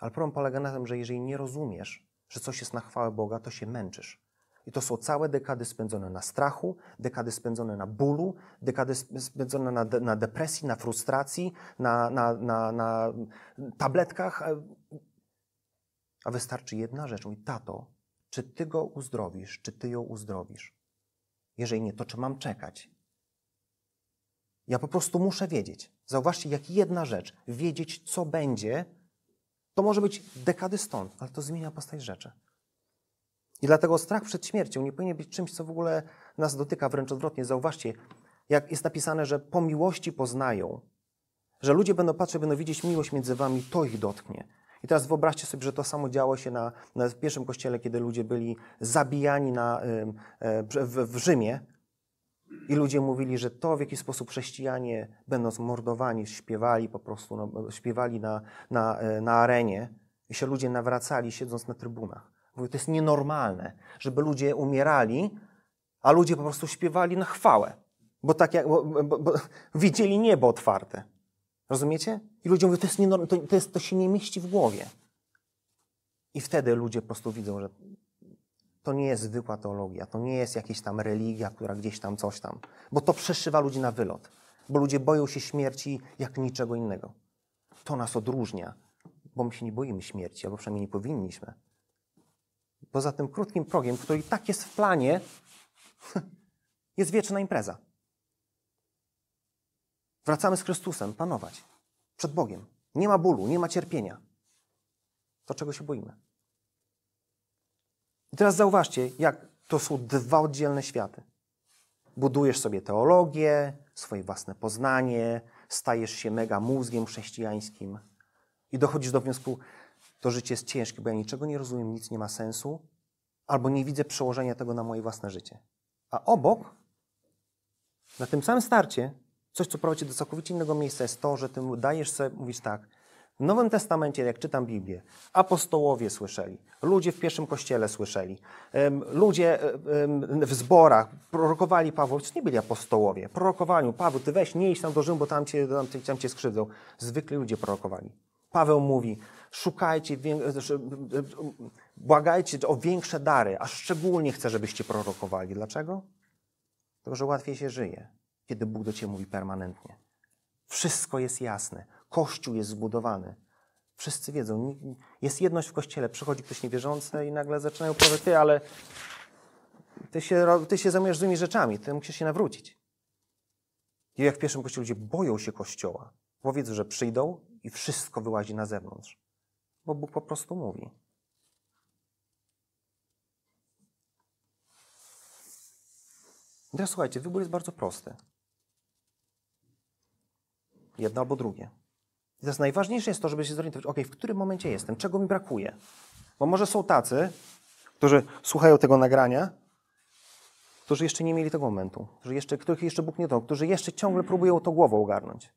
ale problem polega na tym, że jeżeli nie rozumiesz, że coś jest na chwałę Boga, to się męczysz. I to są całe dekady spędzone na strachu, dekady spędzone na bólu, dekady spędzone na, de, na depresji, na frustracji, na, na, na, na tabletkach. A wystarczy jedna rzecz. Mówi, tato, czy ty go uzdrowisz, czy ty ją uzdrowisz? Jeżeli nie, to czy mam czekać? Ja po prostu muszę wiedzieć. Zauważcie, jak jedna rzecz, wiedzieć, co będzie, to może być dekady stąd, ale to zmienia postać rzeczy. I dlatego strach przed śmiercią nie powinien być czymś, co w ogóle nas dotyka, wręcz odwrotnie. Zauważcie, jak jest napisane, że po miłości poznają, że ludzie będą patrzeć, będą widzieć miłość między wami, to ich dotknie. I teraz wyobraźcie sobie, że to samo działo się na, na pierwszym kościele, kiedy ludzie byli zabijani na, e, w, w Rzymie, i ludzie mówili, że to, w jaki sposób chrześcijanie, będąc mordowani, śpiewali po prostu, no, śpiewali na, na, e, na arenie i się ludzie nawracali, siedząc na trybunach. Mówię, to jest nienormalne, żeby ludzie umierali, a ludzie po prostu śpiewali na chwałę, bo, tak jak, bo, bo, bo widzieli niebo otwarte. Rozumiecie? I ludzie mówią, to, jest to, to, jest, to się nie mieści w głowie. I wtedy ludzie po prostu widzą, że to nie jest zwykła teologia, to nie jest jakaś tam religia, która gdzieś tam coś tam, bo to przeszywa ludzi na wylot, bo ludzie boją się śmierci jak niczego innego. To nas odróżnia, bo my się nie boimy śmierci, albo przynajmniej nie powinniśmy. Poza tym krótkim progiem, który i tak jest w planie, jest wieczna impreza. Wracamy z Chrystusem, panować przed Bogiem. Nie ma bólu, nie ma cierpienia. To czego się boimy? I teraz zauważcie, jak to są dwa oddzielne światy. Budujesz sobie teologię, swoje własne poznanie, stajesz się mega mózgiem chrześcijańskim i dochodzisz do wniosku, to życie jest ciężkie, bo ja niczego nie rozumiem, nic nie ma sensu, albo nie widzę przełożenia tego na moje własne życie. A obok, na tym samym starcie, coś, co prowadzi do całkowicie innego miejsca, jest to, że ty dajesz sobie, mówisz tak, w Nowym Testamencie, jak czytam Biblię, apostołowie słyszeli, ludzie w pierwszym kościele słyszeli, ludzie e, w zborach prorokowali Pawła, to nie byli apostołowie, prorokowali Paweł, ty weź, nie idź tam do Rzymu, bo tam cię, tam, tam cię skrzywdzą. Zwykli ludzie prorokowali. Paweł mówi, szukajcie, e, e, błagajcie o większe dary, a szczególnie chcę, żebyście prorokowali. Dlaczego? Dlatego, że łatwiej się żyje, kiedy Bóg do ciebie mówi permanentnie. Wszystko jest jasne Kościół jest zbudowany. Wszyscy wiedzą, jest jedność w Kościele, przychodzi ktoś niewierzący i nagle zaczynają prawie ty, ale ty się, ty się zajmujesz złymi rzeczami, ty musisz się nawrócić. I jak w pierwszym Kościele ludzie boją się Kościoła, bo wiedzą, że przyjdą i wszystko wyłazi na zewnątrz, bo Bóg po prostu mówi. I teraz słuchajcie, wybór jest bardzo prosty. Jedno albo drugie. I teraz najważniejsze jest to, żeby się zorientować, ok, w którym momencie jestem, czego mi brakuje. Bo może są tacy, którzy słuchają tego nagrania, którzy jeszcze nie mieli tego momentu, którzy jeszcze, których jeszcze Bóg nie dał, którzy jeszcze ciągle próbują to głową ogarnąć.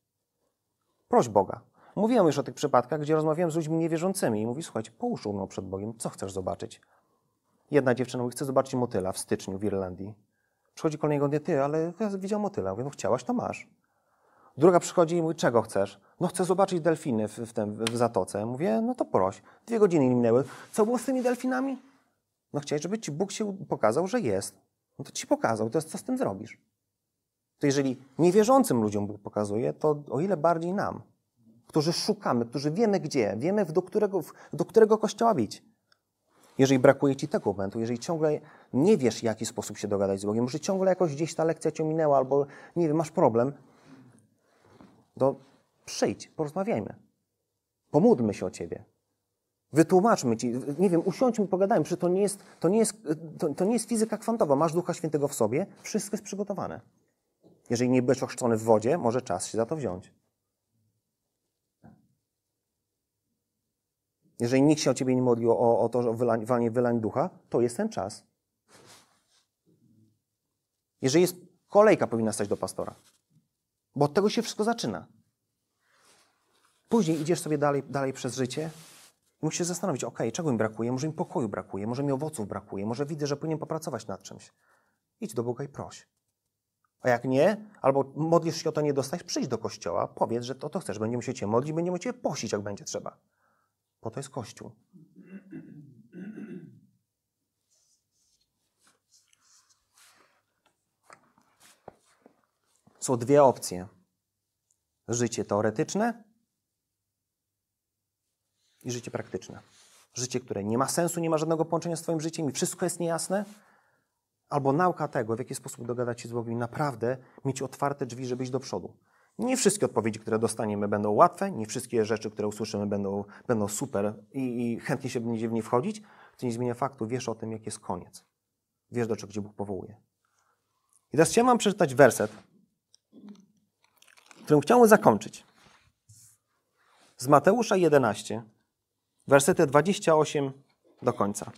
Proś Boga. Mówiłem już o tych przypadkach, gdzie rozmawiałem z ludźmi niewierzącymi i mówi, słuchajcie, połóż mnie przed Bogiem, co chcesz zobaczyć? Jedna dziewczyna mówi, chcę zobaczyć motyla w styczniu w Irlandii. Przychodzi kolejnego dnia, ty, ale ja widział motyla. Mówię, no chciałaś, to masz. Druga przychodzi i mówi, czego chcesz? No chcę zobaczyć delfiny w, w, tym, w zatoce. Mówię, no to proś. Dwie godziny minęły. Co było z tymi delfinami? No chciałeś, żeby ci Bóg się pokazał, że jest. No to ci pokazał. To jest, co z tym zrobisz? To jeżeli niewierzącym ludziom Bóg pokazuje, to o ile bardziej nam, którzy szukamy, którzy wiemy gdzie, wiemy do którego, do którego kościoła bić. Jeżeli brakuje ci tego momentu, jeżeli ciągle nie wiesz, w jaki sposób się dogadać z Bogiem, może ciągle jakoś gdzieś ta lekcja cię minęła, albo nie wiem, masz problem, to no, przyjdź, porozmawiajmy. Pomódlmy się o Ciebie. Wytłumaczmy Ci, nie wiem, usiądźmy, pogadajmy, że to nie jest, to nie jest, to, to nie jest fizyka kwantowa. Masz Ducha Świętego w sobie, wszystko jest przygotowane. Jeżeli nie byłeś ochrzczony w wodzie, może czas się za to wziąć. Jeżeli nikt się o ciebie nie modlił o, o to, że o wylanie, wylanie ducha, to jest ten czas. Jeżeli jest kolejka, powinna stać do pastora. Bo od tego się wszystko zaczyna. Później idziesz sobie dalej, dalej przez życie i musisz się zastanowić, ok, czego mi brakuje? Może mi pokoju brakuje, może mi owoców brakuje, może widzę, że powinienem popracować nad czymś. Idź do Boga i proś. A jak nie, albo modlisz się o to nie dostać, przyjdź do kościoła, powiedz, że to, to chcesz, będziemy się cię modlić, będziemy cię posić, jak będzie trzeba. Po to jest Kościół. są dwie opcje: życie teoretyczne i życie praktyczne. Życie, które nie ma sensu, nie ma żadnego połączenia z Twoim życiem i wszystko jest niejasne, albo nauka tego, w jaki sposób dogadać się z Bogiem, naprawdę mieć otwarte drzwi, żeby iść do przodu. Nie wszystkie odpowiedzi, które dostaniemy, będą łatwe, nie wszystkie rzeczy, które usłyszymy, będą, będą super i, i chętnie się będzie w nie wchodzić. To nie zmienia faktu, wiesz o tym, jaki jest koniec. Wiesz, do czego Cię Bóg powołuje. I teraz chciałem Wam przeczytać werset, którym chciałbym zakończyć. Z Mateusza 11, wersety 28 do końca.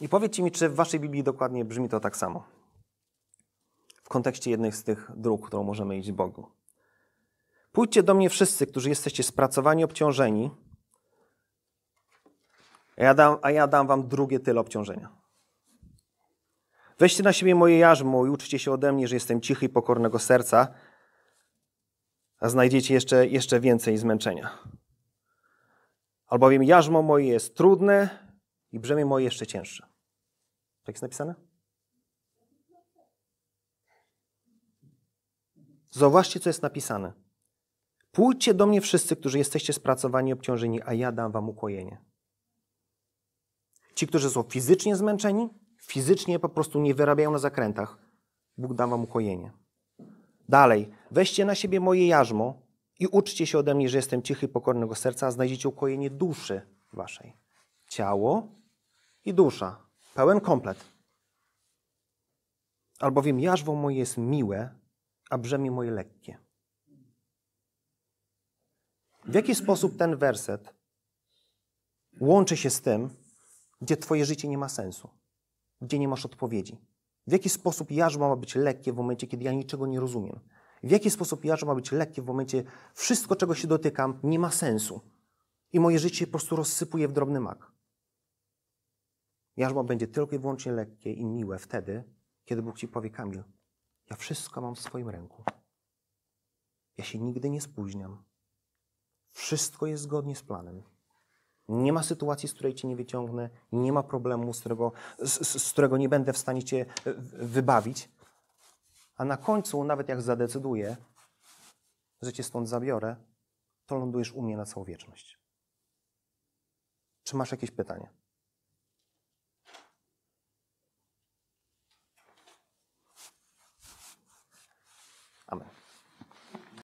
I powiedzcie mi, czy w waszej Biblii dokładnie brzmi to tak samo. W kontekście jednej z tych dróg, którą możemy iść Bogu. Pójdźcie do mnie wszyscy, którzy jesteście spracowani, obciążeni, a ja dam, a ja dam wam drugie tyle obciążenia. Weźcie na siebie moje jarzmo i uczcie się ode mnie, że jestem cichy i pokornego serca, a znajdziecie jeszcze, jeszcze więcej zmęczenia. Albowiem jarzmo moje jest trudne i brzemię moje jeszcze cięższe. Tak jest napisane? Zauważcie, co jest napisane. Pójdźcie do mnie wszyscy, którzy jesteście spracowani i obciążeni, a ja dam wam ukojenie. Ci, którzy są fizycznie zmęczeni, fizycznie po prostu nie wyrabiają na zakrętach. Bóg da wam ukojenie. Dalej, Weźcie na siebie moje jarzmo i uczcie się ode mnie, że jestem cichy pokornego serca, a znajdziecie ukojenie duszy waszej. Ciało i dusza. Pełen komplet. Albowiem jarzwo moje jest miłe, a brzemię moje lekkie. W jaki sposób ten werset łączy się z tym, gdzie Twoje życie nie ma sensu, gdzie nie masz odpowiedzi? W jaki sposób jarzmo ma być lekkie w momencie, kiedy ja niczego nie rozumiem? W jaki sposób jarzmo ma być lekkie w momencie, wszystko czego się dotykam nie ma sensu i moje życie po prostu rozsypuje w drobny mak. Jarzmo będzie tylko i wyłącznie lekkie i miłe wtedy, kiedy Bóg ci powie, Kamil, ja wszystko mam w swoim ręku. Ja się nigdy nie spóźniam. Wszystko jest zgodnie z planem. Nie ma sytuacji, z której cię nie wyciągnę, nie ma problemu, z którego, z, z którego nie będę w stanie cię wybawić. A na końcu, nawet jak zadecyduję, że cię stąd zabiorę, to lądujesz u mnie na całą wieczność. Czy masz jakieś pytanie?